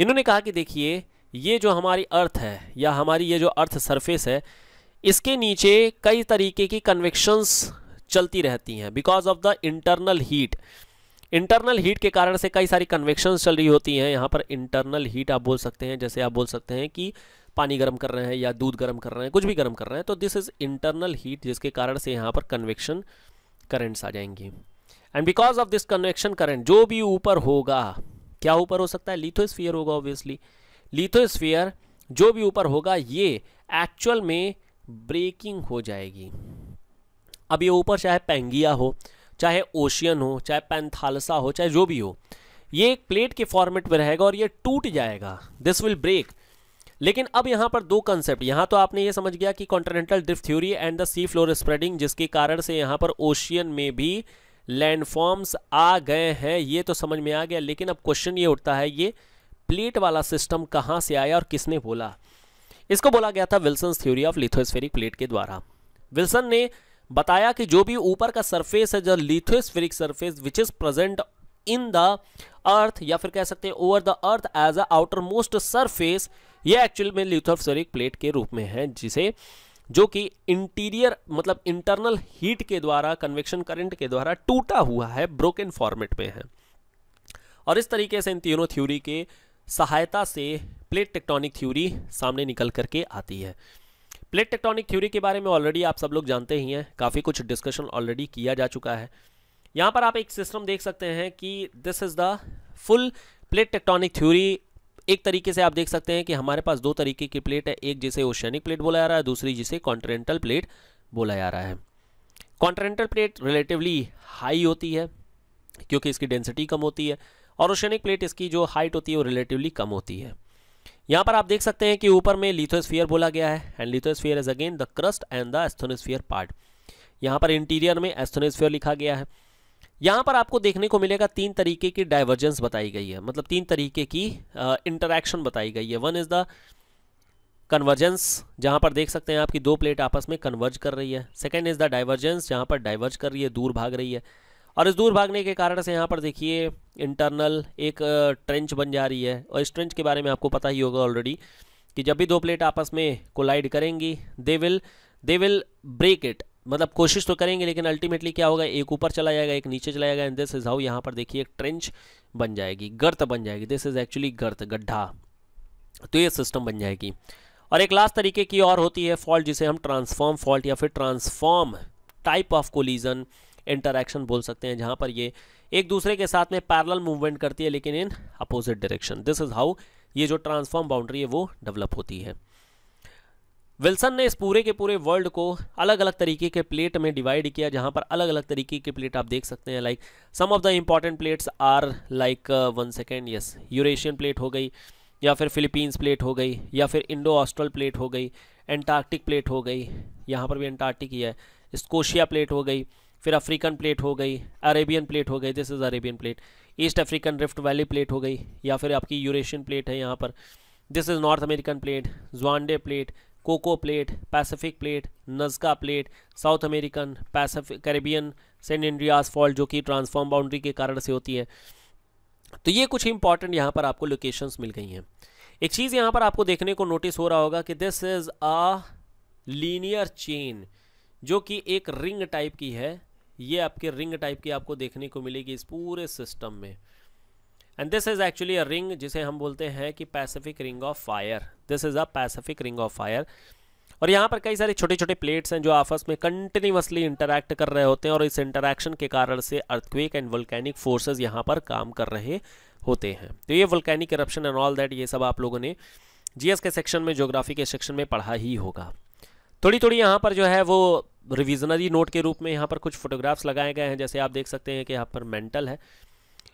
इन्होंने कहा कि देखिए ये जो हमारी अर्थ है या हमारी ये जो अर्थ सरफेस है इसके नीचे कई तरीके की कन्वेक्शंस चलती रहती हैं because of the internal heat internal heat के कारण से कई सारी कन्वेक्शंस चल रही होती हैं यहाँ पर इंटरनल हीट आप बोल सकते हैं जैसे आप बोल सकते हैं कि पानी गर्म कर रहे हैं या दूध गर्म कर रहे हैं कुछ भी गर्म कर रहे हैं तो दिस इज़ इंटरनल हीट जिसके कारण से यहाँ पर कन्वेक्शन करेंट्स आ जाएंगी and because of this convection current जो भी ऊपर होगा क्या ऊपर हो सकता है लिथोस्फीयर होगा ऑब्वियसली लिथोस्फीयर जो भी ऊपर होगा ये एक्चुअल में ब्रेकिंग हो जाएगी अब ये ऊपर चाहे पेंगिया हो चाहे ओशियन हो चाहे पैंथालसा हो चाहे जो भी हो ये एक प्लेट के फॉर्मेट में रहेगा और ये टूट जाएगा दिस विल ब्रेक लेकिन अब यहाँ पर दो कंसेप्ट यहाँ तो आपने ये समझ गया कि continental drift theory and the sea floor spreading जिसके कारण से यहाँ पर ओशियन में भी लैंडफॉर्म्स आ गए हैं ये तो समझ में आ गया लेकिन अब क्वेश्चन ये उठता है ये प्लेट वाला सिस्टम कहाँ से आया और किसने बोला इसको बोला गया था Wilson theory of lithospheric plate के द्वारा विल्सन ने बताया कि जो भी ऊपर का सरफेस है जो lithospheric surface which is present in the earth या फिर कह सकते हैं over the earth as a outer most surface ये एक्चुअल में लिथोस्फेरिक प्लेट के रूप में है जिसे जो कि इंटीरियर मतलब इंटरनल हीट के द्वारा कन्वेक्शन करंट के द्वारा टूटा हुआ है ब्रोकन फॉर्मेट में है और इस तरीके से इन तीनों थ्योरी के सहायता से प्लेट टेक्टोनिक थ्योरी सामने निकल करके आती है प्लेट टेक्टोनिक थ्योरी के बारे में ऑलरेडी आप सब लोग जानते ही हैं काफ़ी कुछ डिस्कशन ऑलरेडी किया जा चुका है यहाँ पर आप एक सिस्टम देख सकते हैं कि this is the full plate tectonic theory एक तरीके से आप देख सकते हैं कि हमारे पास दो तरीके की प्लेट है एक जिसे ओशनिक प्लेट बोला जा रहा है दूसरी जिसे कॉन्टिनेंटल प्लेट बोला जा रहा है कॉन्टिनेंटल प्लेट रिलेटिवली हाई होती है क्योंकि इसकी डेंसिटी कम होती है और ओशनिक प्लेट इसकी जो हाइट होती है वो रिलेटिवली कम होती है यहाँ पर आप देख सकते हैं कि ऊपर में लिथोस्फियर बोला गया है and lithosphere is again the crust and the asthenosphere part यहाँ पर इंटीरियर में एस्थोनोस्फियर लिखा गया है यहाँ पर आपको देखने को मिलेगा तीन तरीके की डाइवर्जेंस बताई गई है मतलब तीन तरीके की इंटरेक्शन बताई गई है वन इज़ द कन्वर्जेंस जहाँ पर देख सकते हैं आपकी दो प्लेट आपस में कन्वर्ज कर रही है सेकेंड इज़ द डाइवर्जेंस जहाँ पर डाइवर्ज कर रही है दूर भाग रही है और इस दूर भागने के कारण से यहाँ पर देखिए इंटरनल एक ट्रेंच बन जा रही है और इस ट्रेंच के बारे में आपको पता ही होगा ऑलरेडी कि जब भी दो प्लेट आपस में कोलाइड करेंगी they will they will break it मतलब कोशिश तो करेंगे लेकिन अल्टीमेटली क्या होगा एक ऊपर चला जाएगा एक नीचे चला जाएगा एंड दिस इज हाउ यहाँ पर देखिए एक ट्रेंच बन जाएगी गर्त बन जाएगी दिस इज एक्चुअली गर्त गड्ढा तो ये सिस्टम बन जाएगी और एक लास्ट तरीके की और होती है फॉल्ट जिसे हम ट्रांसफॉर्म फॉल्ट या फिर transform type of collision interaction बोल सकते हैं जहाँ पर ये एक दूसरे के साथ में पैरल मूवमेंट करती है लेकिन in opposite direction this is how ये जो ट्रांसफॉर्म बाउंड्री है वो डेवलप होती है विल्सन ने इस पूरे के पूरे वर्ल्ड को अलग अलग तरीके के प्लेट में डिवाइड किया जहाँ पर अलग अलग तरीके की प्लेट आप देख सकते हैं like some of the important plates are like one second yes Eurasian plate हो गई या फिर फिलीपींस प्लेट हो गई या फिर इंडो ऑस्ट्रल प्लेट हो गई एंटार्क्टिक प्लेट हो गई यहाँ पर भी एंटार्क्टिक ही है स्कोशिया प्लेट हो गई फिर अफ्रीकन प्लेट हो गई अरेबियन प्लेट हो गई this is Arabian plate East African rift valley plate हो गई या फिर आपकी यूरेशियन प्लेट है यहाँ पर this is North American plate Juan de plate Cocos plate Pacific plate Nazca plate South American Pacific Caribbean San Andreas fault जो कि ट्रांसफॉर्म बाउंड्री के कारण से होती है तो ये कुछ इंपॉर्टेंट यहाँ पर आपको लोकेशंस मिल गई हैं एक चीज़ यहाँ पर आपको देखने को नोटिस हो रहा होगा कि this is a linear chain जो कि एक रिंग टाइप की है ये आपके रिंग टाइप की आपको देखने को मिलेगी इस पूरे सिस्टम में and this is actually a ring जिसे हम बोलते हैं कि Pacific ring of fire this is a Pacific ring of fire और यहाँ पर कई सारे छोटे छोटे प्लेट्स हैं जो आपस में कंटिन्यूसली इंटरैक्ट कर रहे होते हैं और इस इंटरैक्शन के कारण से अर्थक्वेक एंड वोल्कैनिक फोर्सेज यहाँ पर काम कर रहे होते हैं तो ये volcanic corruption and all that ये सब आप लोगों ने जीएस के सेक्शन में ज्योग्राफी के सेक्शन में पढ़ा ही होगा थोड़ी थोड़ी यहाँ पर जो है वो रिविजनरी नोट के रूप में यहाँ पर कुछ फोटोग्राफ्स लगाए गए हैं जैसे आप देख सकते हैं कि यहाँ पर मेंटल है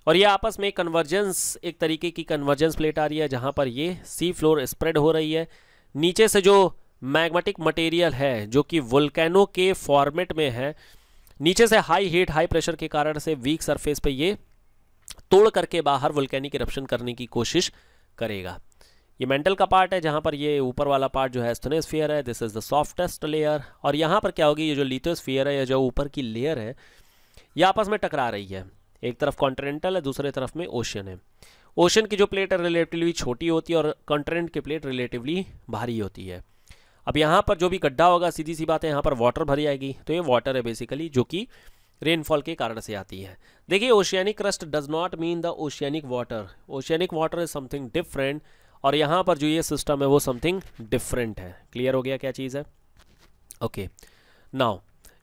और ये आपस में कन्वर्जेंस एक तरीके की कन्वर्जेंस प्लेट आ रही है जहाँ पर ये सी फ्लोर स्प्रेड हो रही है नीचे से जो मैग्मेटिक मटेरियल है जो कि वोल्केनो के फॉर्मेट में है नीचे से हाई हीट हाई प्रेशर के कारण से वीक सरफेस पे ये तोड़ करके बाहर वोल्केनिक इरप्शन करने की कोशिश करेगा ये मेंटल का पार्ट है जहाँ पर ये ऊपर वाला पार्ट जो है एस्थोनेस्फियर है this is the softest layer और यहाँ पर क्या होगी ये जो लिथोस्फियर है या जो ऊपर की लेयर है ये आपस में टकरा रही है एक तरफ कॉन्टिनेंटल है दूसरे तरफ में ओशन है ओशन की जो प्लेट है रिलेटिवली छोटी होती है और कॉन्टिनेंट की प्लेट रिलेटिवली भारी होती है अब यहाँ पर जो भी गड्ढा होगा सीधी सी बात है यहाँ पर वाटर भरी आएगी तो ये वाटर है बेसिकली जो कि रेनफॉल के कारण से आती है देखिए oceanic crust does not mean the oceanic water oceanic water is something different और यहाँ पर जो ये सिस्टम है वो समथिंग डिफरेंट है क्लियर हो गया क्या चीज़ है ओके नाउ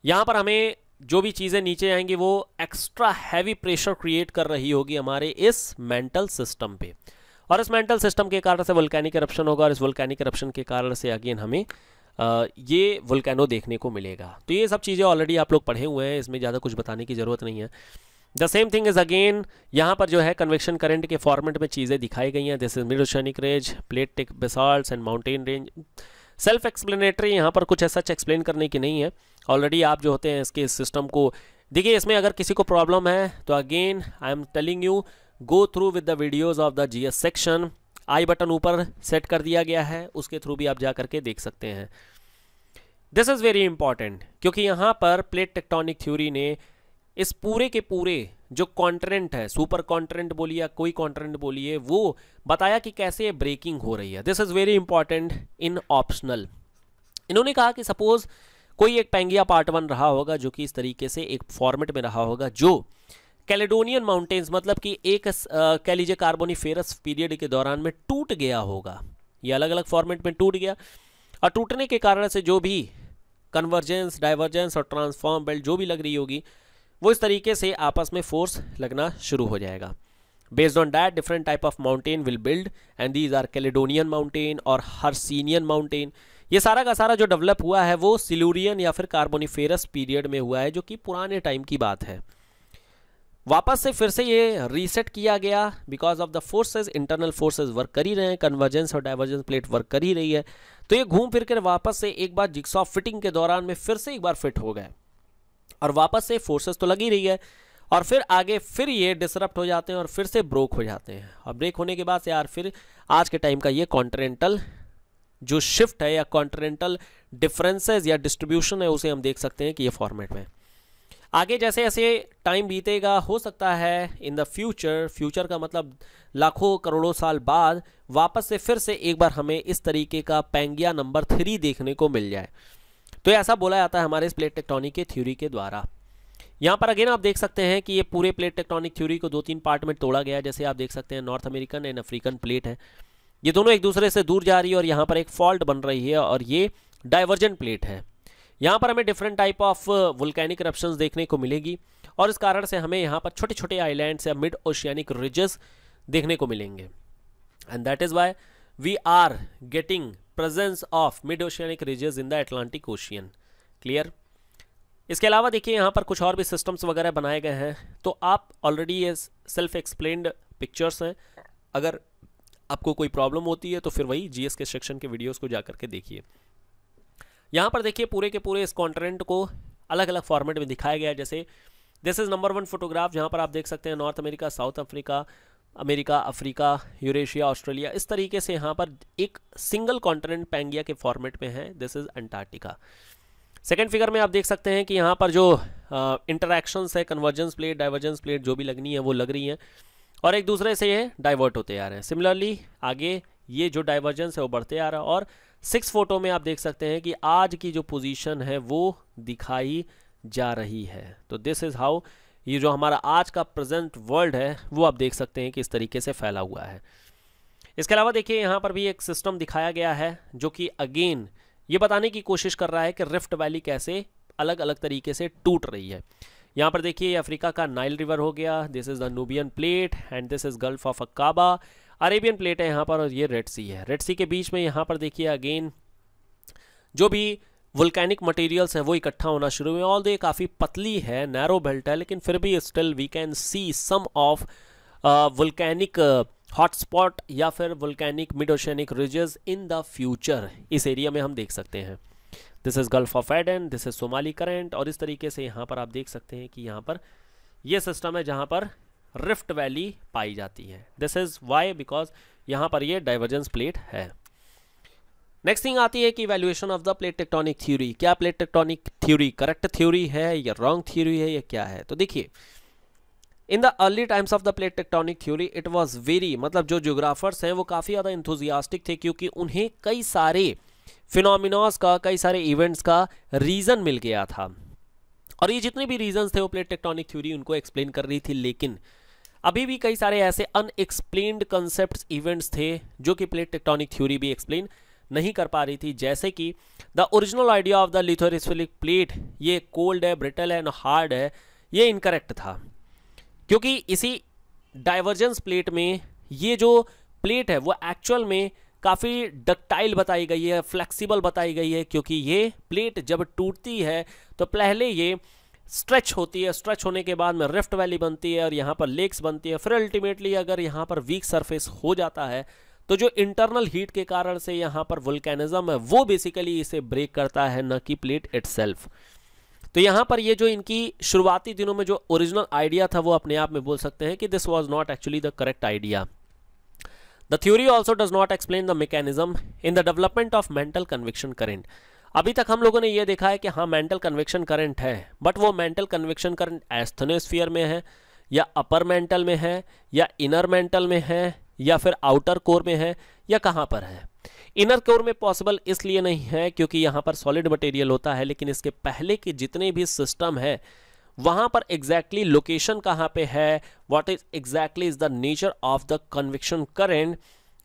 यहाँ पर हमें जो भी चीज़ें नीचे आएंगी वो एक्स्ट्रा हैवी प्रेशर क्रिएट कर रही होगी हमारे इस मेंटल सिस्टम पे और इस मेंटल सिस्टम के कारण से वोल्केनिक करप्शन होगा और इस वल्कैनिक करप्शन के कारण से अगेन हमें आ, ये वोल्केनो देखने को मिलेगा तो ये सब चीज़ें ऑलरेडी आप लोग पढ़े हुए हैं इसमें ज़्यादा कुछ बताने की ज़रूरत नहीं है the same thing is again यहाँ पर जो है कन्वेक्शन करंट के फॉर्मेट में चीज़ें दिखाई गई हैं this is mid oceanic range plateau basalt and mountain range self explanatory यहाँ पर कुछ ऐसा एक्सप्लेन करने की नहीं है ऑलरेडी आप जो होते हैं इसके सिस्टम को देखिए इसमें अगर किसी को प्रॉब्लम है तो again I am telling you go through with the videos of the G section I button ऊपर सेट कर दिया गया है उसके थ्रू भी आप जा करके देख सकते हैं दिस इज़ वेरी इंपॉर्टेंट क्योंकि यहाँ पर प्लेट टेक्टोनिक थ्योरी ने इस पूरे के पूरे जो कॉन्टिनेंट है सुपर कॉन्टिनेंट बोलिए या कोई कॉन्टिनेंट बोलिए वो बताया कि कैसे ब्रेकिंग हो रही है this is very important in optional इन्होंने कहा कि सपोज कोई एक पेंगिया पार्ट वन रहा होगा जो कि इस तरीके से एक फॉर्मेट में रहा होगा जो कैलेडोनियन माउंटेन्स मतलब कि एक कह लीजिए कार्बोनीफेरस पीरियड के दौरान में टूट गया होगा ये अलग अलग फॉर्मेट में टूट गया और टूटने के कारण से जो भी कन्वर्जेंस डाइवर्जेंस और ट्रांसफॉर्म बेल्ट जो भी लग रही होगी वो इस तरीके से आपस में फोर्स लगना शुरू हो जाएगा on that different type of mountain will build and these are are mountain और हर सीनियन माउंटेन ये सारा का सारा जो डेवलप हुआ है वो सिलूरियन या फिर कार्बोनिफेरस पीरियड में हुआ है जो कि पुराने टाइम की बात है वापस से फिर से ये रीसेट किया गया because of the forces internal forces work कर ही रहे हैं कन्वर्जेंस और डाइवर्जेंस प्लेट वर्क कर ही रही है तो ये घूम फिर कर वापस से एक बार ऑफ फिटिंग के दौरान में फिर से एक बार फिट हो गए और वापस से फोर्सेस तो लगी रही है और फिर आगे फिर ये डिसरप्ट हो जाते हैं और फिर से ब्रोक हो जाते हैं और ब्रेक होने के बाद से यार फिर आज के टाइम का ये कॉन्टिनेंटल जो शिफ्ट है या कॉन्टिनेंटल डिफरेंसेस या डिस्ट्रीब्यूशन है उसे हम देख सकते हैं कि ये फॉर्मेट में आगे जैसे ऐसे टाइम बीतेगा हो सकता है इन द फ्यूचर फ्यूचर का मतलब लाखों करोड़ों साल बाद वापस से फिर से एक बार हमें इस तरीके का पैंगिया नंबर थ्री देखने को मिल जाए तो ऐसा बोला जाता है हमारे इस प्लेट टेक्टोनिक के थ्योरी के द्वारा यहाँ पर अगेन आप देख सकते हैं कि ये पूरे प्लेट टेक्टोनिक थ्योरी को दो तीन पार्ट में तोड़ा गया जैसे आप देख सकते हैं North American and African plate है ये दोनों एक दूसरे से दूर जा रही है और यहाँ पर एक फॉल्ट बन रही है और ये डाइवर्जेंट प्लेट है यहाँ पर हमें different type of volcanic eruption देखने को मिलेगी और इस कारण से हमें यहाँ पर छोटे छोटे आइलैंड्स या मिड ओशियनिक रिजेस देखने को मिलेंगे and that is why we are getting presence of mid oceanic ridges in the Atlantic Ocean clear इसके अलावा देखिए यहाँ पर कुछ और भी सिस्टम्स वगैरह बनाए गए हैं तो आप ऑलरेडी ये सेल्फ एक्सप्लेन्ड पिक्चर्स हैं अगर आपको कोई प्रॉब्लम होती है तो फिर वही जीएस के सेक्शन के वीडियोस को जा करके देखिए यहाँ पर देखिए पूरे के पूरे इस कॉन्टिनेंट को अलग अलग फॉर्मेट में दिखाया गया है जैसे this is number one photograph जहाँ पर आप देख सकते हैं North America South Africa America Africa Eurasia Australia इस तरीके से यहाँ पर एक सिंगल कॉन्टिनेंट पैंगिया के फॉर्मेट में है this is Antarctica second figure में आप देख सकते हैं कि यहाँ पर जो इंटरैक्शंस है कन्वर्जेंस प्लेट डाइवर्जेंस प्लेट जो भी लगनी है वो लग रही हैं और एक दूसरे से ये डाइवर्ट होते आ रहे हैं सिमिलरली आगे ये जो डाइवर्जेंस है वो बढ़ते आ रहा है और सिक्स फोटो में आप देख सकते हैं कि आज की जो पोजीशन है वो दिखाई जा रही है तो दिस इज़ हाउ ये जो हमारा आज का प्रेजेंट वर्ल्ड है वो आप देख सकते हैं कि इस तरीके से फैला हुआ है इसके अलावा देखिए यहाँ पर भी एक सिस्टम दिखाया गया है जो कि अगेन ये बताने की कोशिश कर रहा है कि रिफ्ट वैली कैसे अलग अलग तरीके से टूट रही है यहाँ पर देखिए अफ्रीका का नाइल रिवर हो गया this is the Nubian plate and this is Gulf of Aqaba Arabian plate है यहाँ पर और ये रेड सी है रेड सी के बीच में यहाँ पर देखिए अगेन जो भी वुल्कैनिक मटेरियल्स हैं वो इकट्ठा होना शुरू हुए ऑल ये काफ़ी पतली है नैरो बेल्ट है लेकिन फिर भी still we can see some of volcanic hotspot या फिर volcanic mid oceanic ridges in the future इस एरिया में हम देख सकते हैं this is Gulf of Aden this is Somali current और इस तरीके से यहाँ पर आप देख सकते हैं कि यहाँ पर ये सिस्टम है जहाँ पर रिफ्ट वैली पाई जाती है दिस इज़ वाई बिकॉज यहाँ पर ये डाइवर्जेंस प्लेट है नेक्स्ट थिंग आती है कि valuation of the plate tectonic theory क्या plate tectonic theory correct theory है या रॉन्ग थ्योरी है या क्या है तो देखिए in the early times of the plate tectonic theory it was very मतलब जो जोग्राफर्स हैं वो काफ़ी ज़्यादा इंथोजियास्टिक थे क्योंकि उन्हें कई सारे फिनोमिनाज का कई सारे इवेंट्स का रीज़न मिल गया था और ये जितने भी रीजन थे वो प्लेट टेक्टोनिक थ्योरी उनको एक्सप्लेन कर रही थी लेकिन अभी भी कई सारे ऐसे अनएक्सप्लेन्ड कंसेप्ट इवेंट्स थे जो कि प्लेट टेक्टोनिक थ्योरी भी एक्सप्लेन नहीं कर पा रही थी जैसे कि the original idea of the lithospheric plate ये कोल्ड है ब्रिटल है हार्ड है ये इनकरेक्ट था क्योंकि इसी डाइवर्जेंस प्लेट में ये जो प्लेट है वो एक्चुअल में काफ़ी डक्टाइल बताई गई है फ्लेक्सिबल बताई गई है क्योंकि ये प्लेट जब टूटती है तो पहले ये स्ट्रेच होती है स्ट्रेच होने के बाद में रिफ्ट वैली बनती है और यहाँ पर लेक्स बनती है फिर अल्टीमेटली अगर यहाँ पर वीक सरफेस हो जाता है तो जो इंटरनल हीट के कारण से यहां पर वुलकैनिज्म है वो बेसिकली इसे ब्रेक करता है न कि प्लेट इट तो यहां पर ये जो इनकी शुरुआती दिनों में जो ओरिजिनल आइडिया था वो अपने आप में बोल सकते हैं कि this was not actually the correct idea the theory also does not explain the mechanism in the development of mantle convection current अभी तक हम लोगों ने यह देखा है कि हाँ मेंटल कन्विक्शन करंट है बट वो मेंटल कन्विक्शन करंट एस्थनोस्फियर में है या अपर मेंटल में है या इनर मेंटल में है या फिर आउटर कोर में है या कहाँ पर है इनर कोर में पॉसिबल इसलिए नहीं है क्योंकि यहाँ पर सॉलिड मटेरियल होता है लेकिन इसके पहले के जितने भी सिस्टम है वहाँ पर एग्जैक्टली लोकेशन कहाँ पे है what is exactly is the nature of the convection current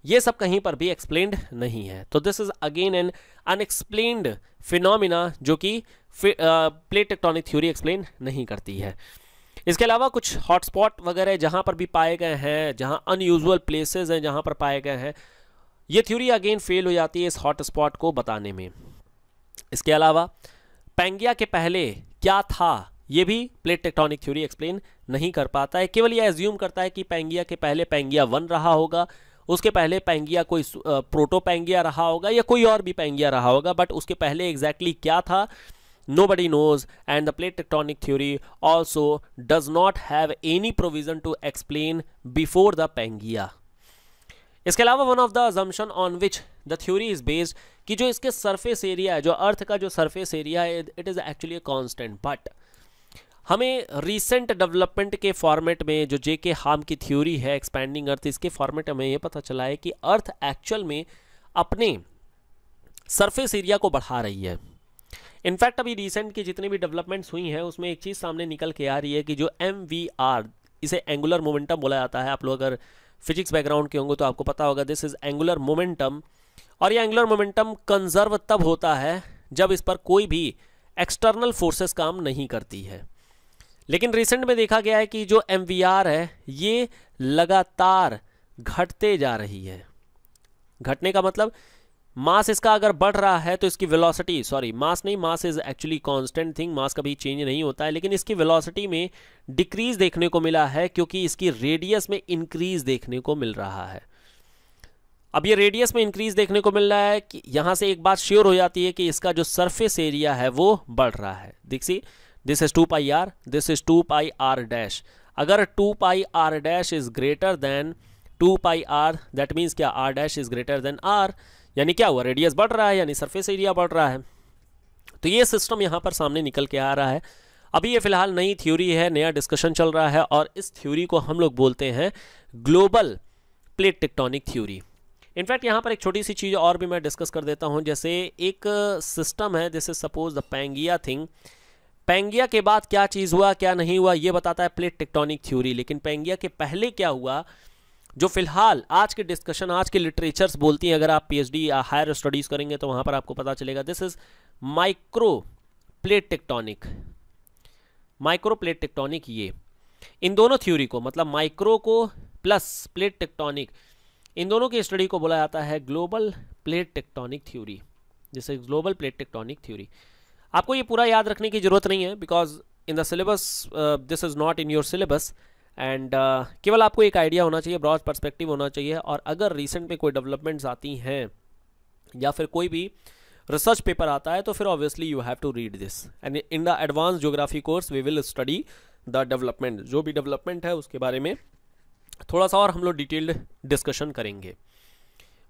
ये सब कहीं पर भी एक्सप्लेन्ड नहीं है तो this is again an unexplained phenomena जो कि प्लेट टेक्टोनिक थ्योरी एक्सप्लेन नहीं करती है इसके अलावा कुछ हॉटस्पॉट वगैरह जहाँ पर भी पाए गए हैं जहाँ अनयूजल प्लेसेस हैं जहाँ पर पाए गए हैं ये थ्योरी अगेन फेल हो जाती है इस हॉटस्पॉट को बताने में इसके अलावा पेंगिया के पहले क्या था ये भी प्लेट टेक्टोनिक थ्योरी एक्सप्लेन नहीं कर पाता है केवल यह एज्यूम करता है कि पैंगिया के पहले पेंगिया वन रहा होगा उसके पहले पैंगिया कोई प्रोटो पैंगिया रहा होगा या कोई और भी पैंगिया रहा होगा बट उसके पहले एग्जैक्टली exactly क्या था nobody knows and the plate tectonic theory also does not have any provision to explain before the pangaea इसके अलावा one of the assumption on which the theory is based कि जो इसके surface area है जो earth का जो surface area है it is actually a constant but हमें रीसेंट डेवलपमेंट के फॉर्मेट में जो जे के हाम की थ्योरी है एक्सपेंडिंग अर्थ इसके फॉर्मेट हमें यह पता चला है कि अर्थ एक्चुअल में अपने सरफेस एरिया को बढ़ा रही है इनफैक्ट अभी रिसेंट की जितनी भी डेवलपमेंट्स हुई हैं उसमें एक चीज़ सामने निकल के आ रही है कि जो एम इसे एंगुलर मोमेंटम बोला जाता है आप लोग अगर फिजिक्स बैकग्राउंड के होंगे तो आपको पता होगा दिस इज़ एंगुलर मोमेंटम और ये एंगुलर मोमेंटम कंजर्व तब होता है जब इस पर कोई भी एक्सटर्नल फोर्सेस काम नहीं करती है लेकिन रिसेंट में देखा गया है कि जो एम है ये लगातार घटते जा रही है घटने का मतलब मास इसका अगर बढ़ रहा है तो इसकी वेलोसिटी सॉरी मास नहीं mass is actually constant thing mass कभी चेंज नहीं होता है लेकिन इसकी वेलोसिटी में डिक्रीज देखने को मिला है क्योंकि इसकी रेडियस में इंक्रीज देखने को मिल रहा है अब ये रेडियस में इंक्रीज देखने को मिल रहा है कि यहां से एक बात श्योर हो जाती है कि इसका जो सरफेस एरिया है वो बढ़ रहा है देख this is two pi R this is two pi R dash अगर two pi R dash is greater than two pi R that means क्या R dash is greater than R यानी क्या हुआ रेडियस बढ़ रहा है यानी सरफेस एरिया बढ़ रहा है तो ये सिस्टम यहाँ पर सामने निकल के आ रहा है अभी ये फ़िलहाल नई थ्योरी है नया डिस्कशन चल रहा है और इस थ्योरी को हम लोग बोलते हैं global plate tectonic theory in fact यहाँ पर एक छोटी सी चीज़ और भी मैं डिस्कस कर देता हूँ जैसे एक सिस्टम है जैसे suppose the Pangaea thing Pangaea के बाद क्या चीज़ हुआ क्या नहीं हुआ ये बताता है प्लेट टेक्टोनिक थ्योरी लेकिन पेंगिया के पहले क्या हुआ जो फिलहाल आज के डिस्कशन आज के लिटरेचर्स बोलती हैं अगर आप पीएचडी या हायर स्टडीज़ करेंगे तो वहां पर आपको पता चलेगा this is micro plate tectonic micro plate tectonic ये इन दोनों थ्योरी को मतलब माइक्रो को प्लस प्लेट टेक्टोनिक इन दोनों की स्टडी को बोला जाता है ग्लोबल प्लेट टेक्टोनिक थ्योरी जैसे ग्लोबल प्लेट टेक्टोनिक थ्योरी आपको ये पूरा याद रखने की ज़रूरत नहीं है because in the syllabus this is not in your syllabus and uh, केवल आपको एक आइडिया होना चाहिए ब्रॉड पर्सपेक्टिव होना चाहिए और अगर रिसेंट में कोई डेवलपमेंट्स आती हैं या फिर कोई भी रिसर्च पेपर आता है तो फिर obviously you have to read this and in the advance geography course we will study the development जो भी डेवलपमेंट है उसके बारे में थोड़ा सा और हम लोग डिटेल्ड डिस्कशन करेंगे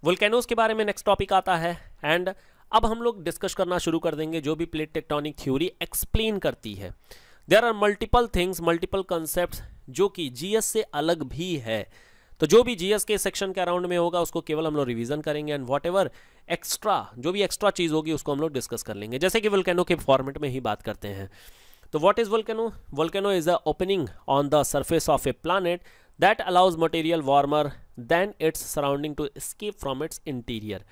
वोल्केनोज के बारे में नेक्स्ट टॉपिक आता है एंड अब हम लोग डिस्कस करना शुरू कर देंगे जो भी प्लेट टेक्टोनिक थ्योरी एक्सप्लेन करती है there are multiple things multiple concept जो कि जीएस से अलग भी है तो जो भी जीएस के सेक्शन के अराउंड में होगा उसको केवल हम लोग रिवीजन करेंगे एंड वॉट एवर एक्स्ट्रा जो भी एक्स्ट्रा चीज़ होगी उसको हम लोग डिस्कस कर लेंगे जैसे कि वोल्केनो के फॉर्मेट में ही बात करते हैं तो what is volcano volcano is a opening on the surface of a planet that allows material warmer than its surrounding to escape from its interior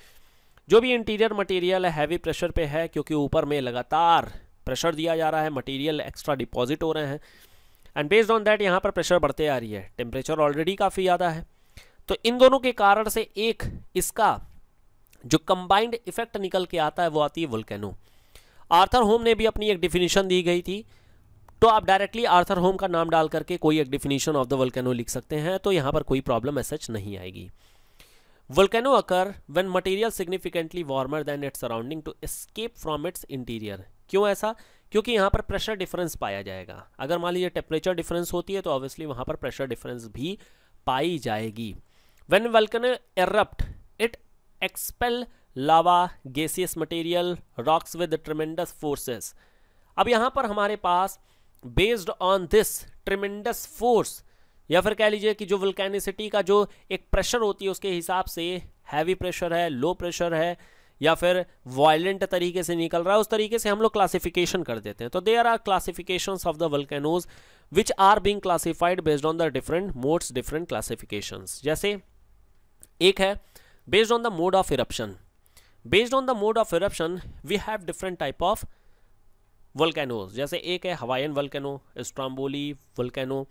जो भी इंटीरियर मटेरियल है हैवी प्रेशर पे है क्योंकि ऊपर में लगातार प्रेशर दिया जा रहा है मटेरियल एक्स्ट्रा डिपॉजिट हो रहे हैं एंड बेस्ड ऑन दैट यहाँ पर प्रेशर बढ़ते आ रही है टेम्परेचर ऑलरेडी काफ़ी ज़्यादा है तो इन दोनों के कारण से एक इसका जो कंबाइंड इफेक्ट निकल के आता है वो आती है वोल्केनो आर्थर होम ने भी अपनी एक डिफिनीशन दी गई थी तो आप डायरेक्टली आर्थर होम का नाम डाल करके कोई एक डिफिनीशन ऑफ द वोल्केनो लिख सकते हैं तो यहाँ पर कोई प्रॉब्लम एसच नहीं आएगी volcano occur when material significantly warmer than its surrounding to escape from its interior क्यों ऐसा क्योंकि यहाँ पर प्रेशर डिफरेंस पाया जाएगा अगर मान लीजिए टेम्परेचर डिफरेंस होती है तो ऑब्वियसली वहाँ पर प्रेशर डिफरेंस भी पाई जाएगी when volcano erupt it expel lava gaseous material rocks with tremendous forces अब यहाँ पर हमारे पास based on this tremendous force या फिर कह लीजिए कि जो वल्कैनिसिटी का जो एक प्रेशर होती है उसके हिसाब से हैवी प्रेशर है लो प्रेशर है या फिर वायलेंट तरीके से निकल रहा है उस तरीके से हम लोग क्लासिफिकेशन कर देते हैं तो there are classification of the volcanoes which are being classified based on the different modes different classification जैसे एक है based on the mode of eruption based on the mode of eruption we have different type of volcanoes जैसे एक है Hawaiian volcano Stromboli volcano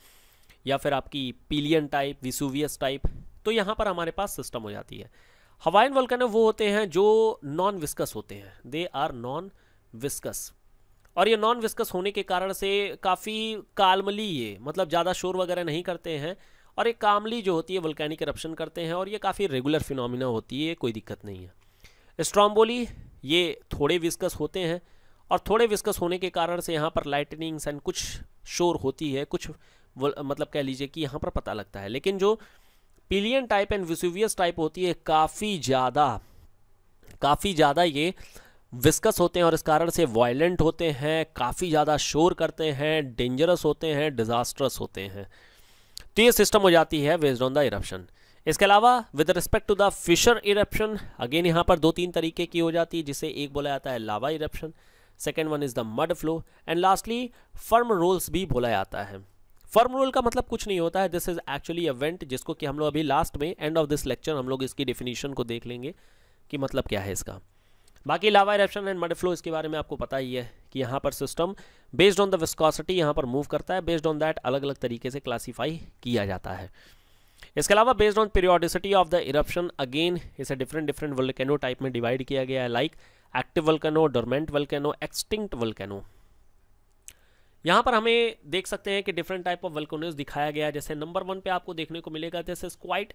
या फिर आपकी Pelean type Vesuvius type तो यहाँ पर हमारे पास सिस्टम हो जाती है हवाइन वल्कनो वो होते हैं जो नॉन विस्कस होते हैं दे आर नॉन विस्कस और ये नॉन विस्कस होने के कारण से काफ़ी कालमली ये मतलब ज़्यादा शोर वगैरह नहीं करते हैं और ये कामली जो होती है वल्कैनिक करप्शन करते हैं और ये काफ़ी रेगुलर फिनोमिना होती है कोई दिक्कत नहीं है स्ट्रॉम्बोली ये थोड़े विस्कस होते हैं और थोड़े विस्कस होने के कारण से यहाँ पर लाइटनिंग्स एंड कुछ शोर होती है कुछ मतलब कह लीजिए कि यहाँ पर पता लगता है लेकिन जो Pelean type and Vesuvius type होती है काफ़ी ज़्यादा काफ़ी ज़्यादा ये विस्कस होते हैं और इस कारण से वायलेंट होते हैं काफ़ी ज़्यादा शोर करते हैं डेंजरस होते हैं डिज़ास्ट्रस होते हैं तो ये सिस्टम हो जाती है वेस्ड ऑन द इरप्शन इसके अलावा with respect to the fissure eruption again यहाँ पर दो तीन तरीके की हो जाती है जिसे एक बोला जाता है lava eruption second one is the mud flow and lastly fumaroles भी बोला जाता है फर्म रूल का मतलब कुछ नहीं होता है दिस इज एक्चुअली इवेंट जिसको कि हम लोग अभी लास्ट में एंड ऑफ दिस लेक्चर हम लोग इसकी डेफिनेशन को देख लेंगे कि मतलब क्या है इसका बाकी लावा इरप्शन एंड मडफ्लो इसके बारे में आपको पता ही है कि यहाँ पर system based on the viscosity यहाँ पर मूव करता है बेस्ड ऑन दैट अलग अलग तरीके से क्लासीफाई किया जाता है इसके अलावा based on periodicity of the eruption again इसे डिफरेंट डिफरेंट वल्केनो टाइप में डिवाइड किया गया है like active volcano dormant volcano extinct volcano यहाँ पर हमें देख सकते हैं कि डिफरेंट टाइप ऑफ वल्कोनोज दिखाया गया जैसे नंबर वन पे आपको देखने को मिलेगा जैसे क्वाइट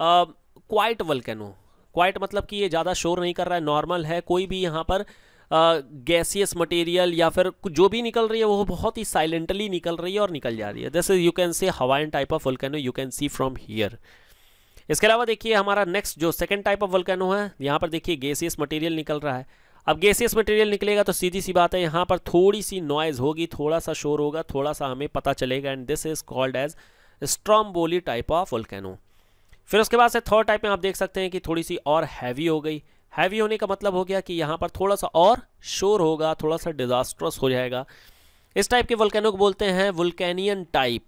क्वाइट वल्केनो क्वाइट मतलब कि ये ज़्यादा शोर नहीं कर रहा है नॉर्मल है कोई भी यहाँ पर गैसियस uh, मटेरियल या फिर जो भी निकल रही है वो बहुत ही साइलेंटली निकल रही है और निकल जा रही है this is you can say Hawaiian type of volcano you can see from here इसके अलावा देखिए हमारा नेक्स्ट जो सेकेंड टाइप ऑफ वल्केनो है यहाँ पर देखिए गैसियस मटेरियल निकल रहा है अब गैसियस मटेरियल निकलेगा तो सीधी सी बात है यहाँ पर थोड़ी सी नॉइज होगी थोड़ा सा शोर होगा थोड़ा सा हमें पता चलेगा and this is called as Stromboli type of volcano फिर उसके बाद से थर्ड टाइप में आप देख सकते हैं कि थोड़ी सी और हैवी हो गई हैवी होने का मतलब हो गया कि यहाँ पर थोड़ा सा और शोर होगा थोड़ा सा डिजास्ट्रस हो जाएगा इस टाइप के वोल्केनो को बोलते हैं वुल्केनियन टाइप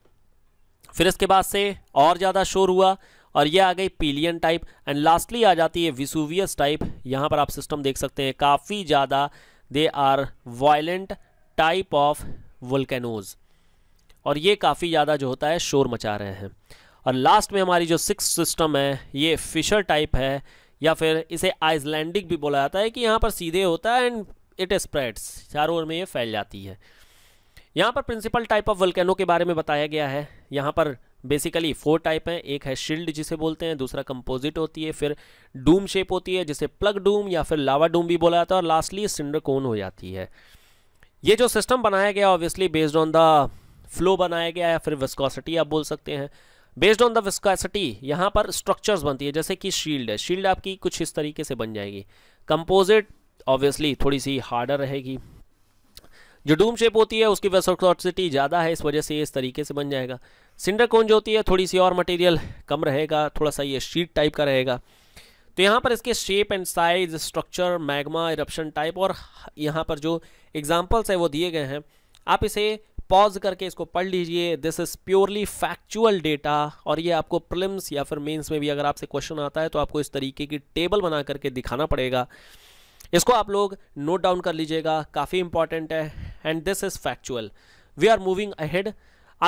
फिर इसके बाद से और ज़्यादा शोर हुआ और ये आ गई पीलियन टाइप एंड लास्टली आ जाती है विसूवियस टाइप यहाँ पर आप सिस्टम देख सकते हैं काफ़ी ज़्यादा they are violent type of volcanoes और ये काफ़ी ज़्यादा जो होता है शोर मचा रहे हैं और लास्ट में हमारी जो सिक्स सिस्टम है ये फिशर टाइप है या फिर इसे आइसलैंडिक भी बोला जाता है कि यहाँ पर सीधे होता है एंड इट स्प्रेड्स चारों ओर में ये फैल जाती है यहाँ पर प्रिंसिपल टाइप ऑफ वल्केनो के बारे में बताया गया है यहाँ पर बेसिकली फोर टाइप हैं एक है शील्ड जिसे बोलते हैं दूसरा कंपोजिट होती है फिर डूम शेप होती है जिसे प्लग डूम या फिर लावा डूम भी बोला जाता है और लास्टली सिंडरकोन हो जाती है ये जो सिस्टम बनाया गया obviously based on the flow बनाया गया या फिर विस्कॉसिटी आप बोल सकते हैं बेस्ड ऑन द विस्कॉसिटी यहाँ पर स्ट्रक्चर्स बनती है जैसे कि शील्ड है शील्ड आपकी कुछ इस तरीके से बन जाएगी कंपोजिट ऑब्वियसली थोड़ी सी हार्डर रहेगी जो डूम शेप होती है उसकी वेसोक्सॉसिटी ज़्यादा है इस वजह से ये इस तरीके से बन जाएगा सिंडर कौन जो होती है थोड़ी सी और मटेरियल कम रहेगा थोड़ा सा ये शीट टाइप का रहेगा तो यहाँ पर इसके shape and size structure magma eruption type और यहाँ पर जो एग्जाम्पल्स है वो दिए गए हैं आप इसे पॉज करके इसको पढ़ लीजिए this is purely factual data और ये आपको प्रिलिम्स या फिर मेंस में भी अगर आपसे क्वेश्चन आता है तो आपको इस तरीके की टेबल बना करके दिखाना पड़ेगा इसको आप लोग नोट डाउन कर लीजिएगा काफ़ी इंपॉर्टेंट है and this is factual we are moving ahead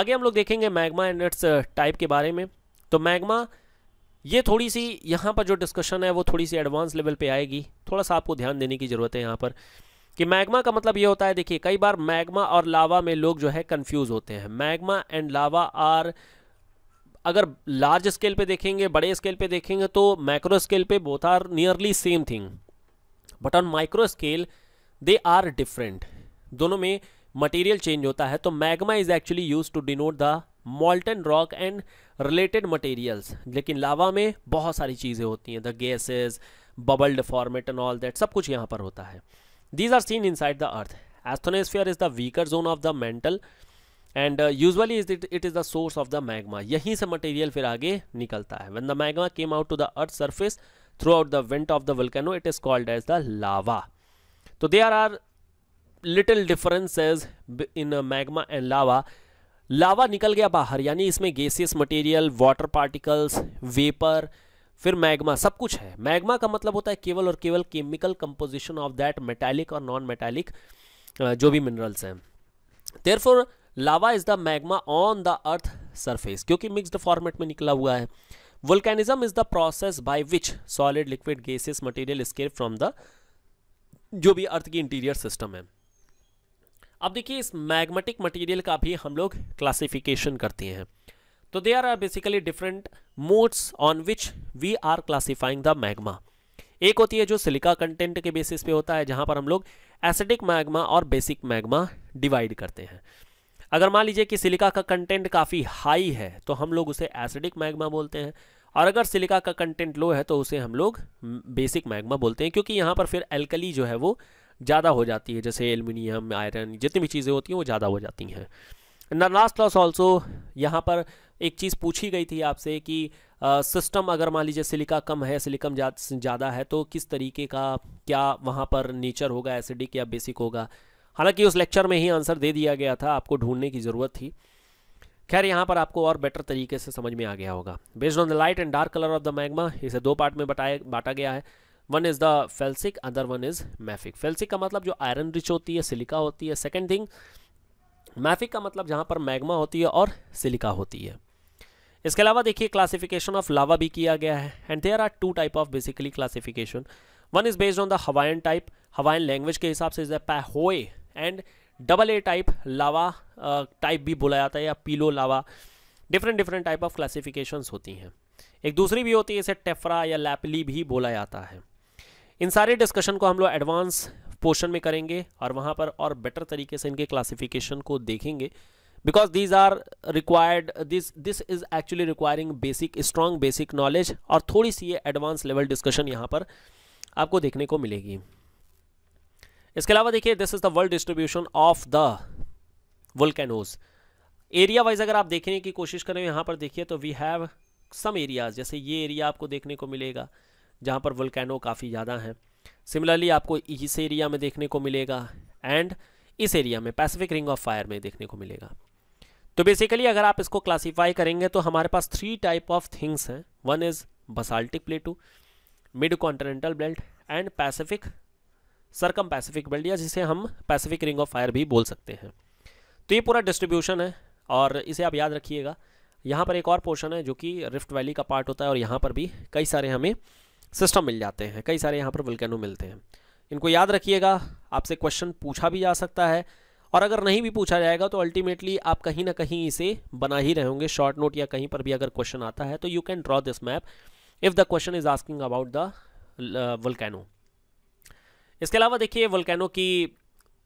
आगे हम लोग देखेंगे मैग्मा एंड इट्स टाइप के बारे में तो मैग्मा ये थोड़ी सी यहाँ पर जो डिस्कशन है वो थोड़ी सी एडवांस लेवल पे आएगी थोड़ा सा आपको ध्यान देने की ज़रूरत है यहाँ पर कि मैग्मा का मतलब ये होता है देखिए कई बार मैग्मा और लावा में लोग जो है कंफ्यूज होते हैं मैग्मा एंड लावा आर अगर लार्ज स्केल पे देखेंगे बड़े स्केल पे देखेंगे तो मैक्रो स्केल पे both are nearly same thing but on micro scale they are different दोनों में मटेरियल चेंज होता है तो magma is actually use to denote the molten rock and related materials लेकिन लावा में बहुत सारी चीज़ें होती हैं the gases bubbled format and all that सब कुछ यहाँ पर होता है these are seen inside the earth asthenosphere is the weaker zone of the mantle and usually is it is the source of the magma यहीं से material फिर आगे निकलता है when the magma came out to the earth surface throughout the of of volcano it is called as the lava so there are are little differences in magma and lava lava निकल गया बाहर यानी इसमें gaseous material water particles vapour फिर magma सब कुछ है magma का मतलब होता है केवल और केवल chemical composition of that metallic और नॉन मेटालिक uh, जो भी मिनरल्स हैं there lava is the magma on the earth surface क्योंकि मिक्स्ड फॉर्मेट में निकला हुआ है Volcanism is the process by which solid liquid gases material escape from the जो भी अर्थ की इंटीरियर सिस्टम है अब देखिए इस मैग्मेटिक मटेरियल का भी हम लोग क्लासिफिकेशन करते हैं तो they are are basically different modes on which we are classifying the magma एक होती है जो सिलिका कंटेंट के बेसिस पे होता है जहां पर हम लोग एसिडिक मैग्मा और बेसिक मैग्मा डिवाइड करते हैं अगर मान लीजिए कि सिलिका का कंटेंट काफ़ी हाई है तो हम लोग उसे एसिडिक मैग्मा बोलते हैं और अगर सिलिका का कंटेंट लो है तो उसे हम लोग बेसिक मैग्मा बोलते हैं क्योंकि यहाँ पर फिर एल्कली जो है वो ज़्यादा हो जाती है जैसे एल्यूमिनियम आयरन जितनी भी चीज़ें होती हैं वो ज़्यादा हो जाती हैं लास्ट लॉस ऑल्सो यहाँ पर एक चीज़ पूछी गई थी आपसे कि सिस्टम अगर मान लीजिए सिलिका कम है सिलिकम ज़्यादा है तो किस तरीके का क्या वहाँ पर नेचर होगा एसिडिक या बेसिक होगा हालांकि उस लेक्चर में ही आंसर दे दिया गया था आपको ढूंढने की ज़रूरत थी खैर यहाँ पर आपको और बेटर तरीके से समझ में आ गया होगा based on the light and dark colour of the magma इसे दो पार्ट में बताया बांटा गया है one is the felsic other one is mafic felsic का मतलब जो आयरन रिच होती है सिलिका होती है सेकेंड थिंग मैफिक का मतलब जहाँ पर मैग्मा होती है और सिलिका होती है इसके अलावा देखिए क्लासिफिकेशन ऑफ लावा भी किया गया है and there are two type of basically classification one is based on the Hawaiian type Hawaiian language के हिसाब से is a pahoehoe and double A type lava type भी बोला जाता है या pillow lava different different type of classifications होती हैं एक दूसरी भी होती है इसे टेफ्रा या लैपली भी बोला जाता है इन सारे डिस्कशन को हम लोग एडवांस पोर्शन में करेंगे और वहाँ पर और बेटर तरीके से इनके क्लासिफिकेशन को देखेंगे because these are required this this is actually requiring basic strong basic knowledge और थोड़ी सी ये एडवांस लेवल डिस्कशन यहाँ पर आपको देखने को मिलेगी इसके अलावा देखिए this is the world distribution of the volcanoes area wise अगर आप देखने की कोशिश करें यहाँ पर देखिए तो वी हैव सम एरियाज जैसे ये एरिया आपको देखने को मिलेगा जहाँ पर वोल्केनो काफ़ी ज़्यादा हैं सिमिलरली आपको इस एरिया में देखने को मिलेगा एंड इस एरिया में पैसिफिक रिंग ऑफ फायर में देखने को मिलेगा तो बेसिकली अगर आप इसको क्लासीफाई करेंगे तो हमारे पास थ्री टाइप ऑफ थिंग्स हैं one is basaltic plateau mid continental belt and Pacific circum Pacific belt या जिसे हम पैसिफिक रिंग ऑफ फायर भी बोल सकते हैं तो ये पूरा डिस्ट्रीब्यूशन है और इसे आप याद रखिएगा यहाँ पर एक और पोर्शन है जो कि रिफ्ट वैली का पार्ट होता है और यहाँ पर भी कई सारे हमें सिस्टम मिल जाते हैं कई सारे यहाँ पर वल्केनो मिलते हैं इनको याद रखिएगा आपसे क्वेश्चन पूछा भी जा सकता है और अगर नहीं भी पूछा जाएगा तो अल्टीमेटली आप कहीं ना कहीं इसे बना ही रहेंगे शॉर्ट नोट या कहीं पर भी अगर क्वेश्चन आता है तो you can draw this map if the question is asking about the volcano इसके अलावा देखिए वोल्केनो की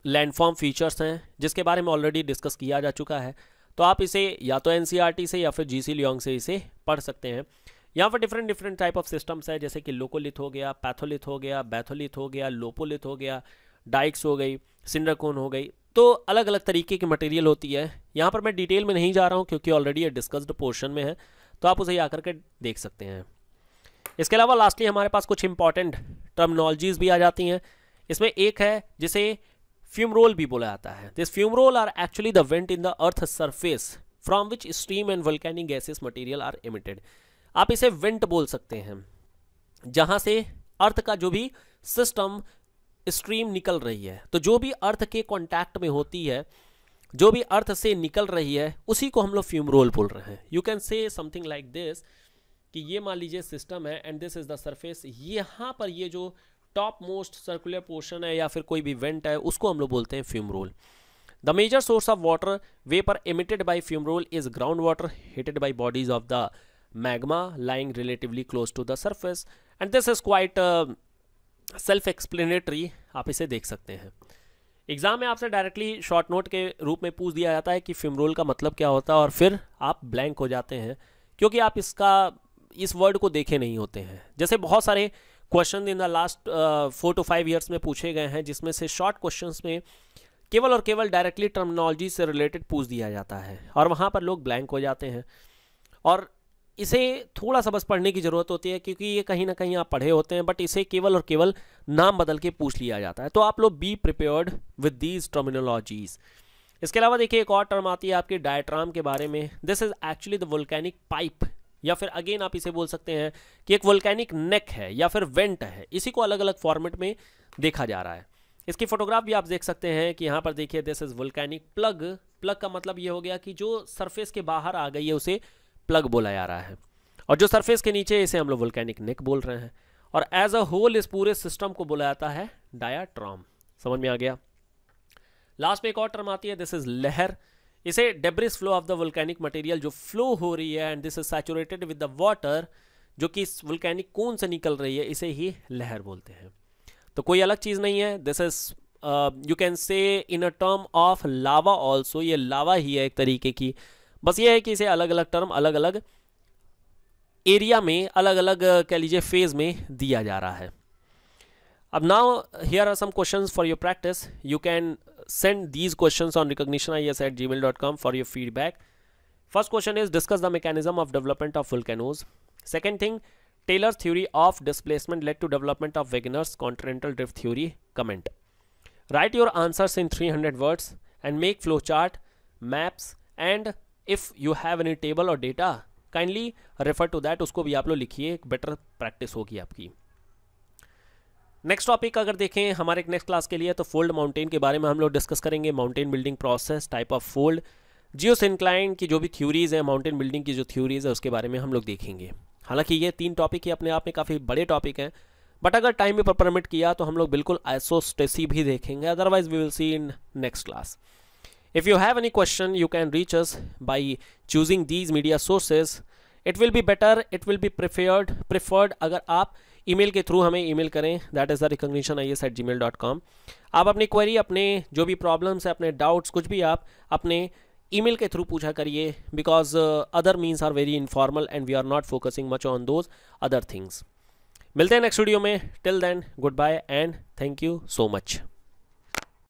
लैंडफॉर्म फीचर्स हैं जिसके बारे में ऑलरेडी डिस्कस किया जा चुका है तो आप इसे या तो एन e से या फिर जी सी लियोंग से इसे पढ़ सकते हैं यहाँ पर different different type of systems हैं जैसे कि लोकोलिथ हो गया पैथोलिथ हो गया बैथोलिथ हो गया लोपोलिथ हो गया डाइक्स हो गई सिंड्रकोन हो गई तो अलग अलग तरीके की मटेरियल होती है यहाँ पर मैं डिटेल में नहीं जा रहा हूँ क्योंकि ऑलरेडी ये डिस्कस्ड पोर्शन में है तो आप उसे आकर के देख सकते हैं इसके अलावा लास्टली हमारे पास कुछ इंपॉर्टेंट टर्मनोलॉजीज़ भी आ जाती हैं इसमें एक है जिसे फ्यूमरोल भी बोला जाता है this fumarole are actually the vent in the earth surface from which stream and volcanic gases material are emitted आप इसे वेंट बोल सकते हैं जहां से अर्थ का जो भी सिस्टम स्ट्रीम निकल रही है तो जो भी अर्थ के कॉन्टैक्ट में होती है जो भी अर्थ से निकल रही है उसी को हम लोग फ्यूमरोल बोल रहे हैं you can say something like this कि ये मान लीजिए सिस्टम है and this is the surface यहाँ पर ये जो टॉप मोस्ट सर्कुलर पोर्शन है या फिर कोई भी वेंट है उसको हम लोग बोलते हैं fumarole the major source of water vapour emitted by fumarole is ground water heated by bodies of the magma lying relatively close to the surface and this is quite self explanatory आप इसे देख सकते हैं exam में आपसे directly short note के रूप में पूछ दिया जाता है कि फ्यूमरोल का मतलब क्या होता है और फिर आप ब्लैंक हो जाते हैं क्योंकि आप इसका इस वर्ड को देखे नहीं होते हैं जैसे बहुत सारे question in the last four to five years में पूछे गए हैं जिसमें से शॉर्ट क्वेश्चन में केवल और केवल डायरेक्टली टर्मिनोलॉजी से रिलेटेड पूछ दिया जाता है और वहाँ पर लोग ब्लैंक हो जाते हैं और इसे थोड़ा सा बस पढ़ने की ज़रूरत होती है क्योंकि ये कहीं ना कहीं आप पढ़े होते हैं बट इसे केवल और केवल नाम बदल के पूछ लिया जाता है तो आप लोग be prepared with these terminologies इसके अलावा देखिए एक और टर्म आती है आपके डायट्राम के बारे में this is actually the volcanic pipe या फिर अगेन आप इसे बोल सकते हैं कि एक वोल्कैनिक नेक है या फिर वेंट है इसी को अलग अलग फॉर्मेट में देखा जा रहा है इसकी फोटोग्राफ भी आप देख सकते हैं कि यहाँ पर देखिए this is volcanic plug plug का मतलब ये हो गया कि जो सरफेस के बाहर आ गई है उसे प्लग बोला जा रहा है और जो सरफेस के नीचे इसे हम लोग वोल्कैनिक नेक बोल रहे हैं और एज अ होल इस पूरे सिस्टम को बोला जाता है डायाट्रॉम समझ में आ गया लास्ट में एक और टर्म आती है दिस इज लहर इसे debris flow of the volcanic material जो फ्लो हो रही है and this is saturated with the water जो कि इस वोल्केनिक कौन से निकल रही है इसे ही लहर बोलते हैं तो कोई अलग चीज़ नहीं है this is you can say in a term of lava also ये लावा ही है एक तरीके की बस ये है कि इसे अलग अलग टर्म अलग अलग एरिया में अलग अलग uh, कह लीजिए फेज में दिया जा रहा है अब now here are some questions for your practice you can send these questions on recognitionis at gmail.com for your feedback. First question is discuss the mechanism of development of volcanoes. Second thing, Taylor's theory of displacement led to development of Wegener's continental drift theory. Comment. Write your answers in 300 words and make flowchart, maps and if you have any table or data, kindly refer to that. Usko bhi आप लोग better practice होगी aapki. Next topic अगर देखें हमारे next class के लिए तो fold mountain के बारे में हम लोग डिस्कस करेंगे mountain building process type of fold geosyncline की जो भी थ्योरीज है माउंटेन बिल्डिंग की जो थ्योरीज है उसके बारे में हम लोग देखेंगे हालांकि ये तीन टॉपिक ही अपने आप में काफ़ी बड़े टॉपिक हैं बट अगर टाइम में परमिट किया तो हम लोग बिल्कुल आइसोस्टेसी भी देखेंगे otherwise we will see in next class if you have any question you can reach us by choosing these media sources it will be better it will be preferred preferred अगर आप email के through हमें email करें that is the recognition I S at ji mail dot com आप अपनी query अपने जो भी प्रॉब्लम्स है अपने डाउट्स कुछ भी आप अपने ईमेल के थ्रू पूछा करिए because other means are very informal and we are not focusing much on those other things मिलते हैं नेक्स्ट वीडियो में till then goodbye and thank you so much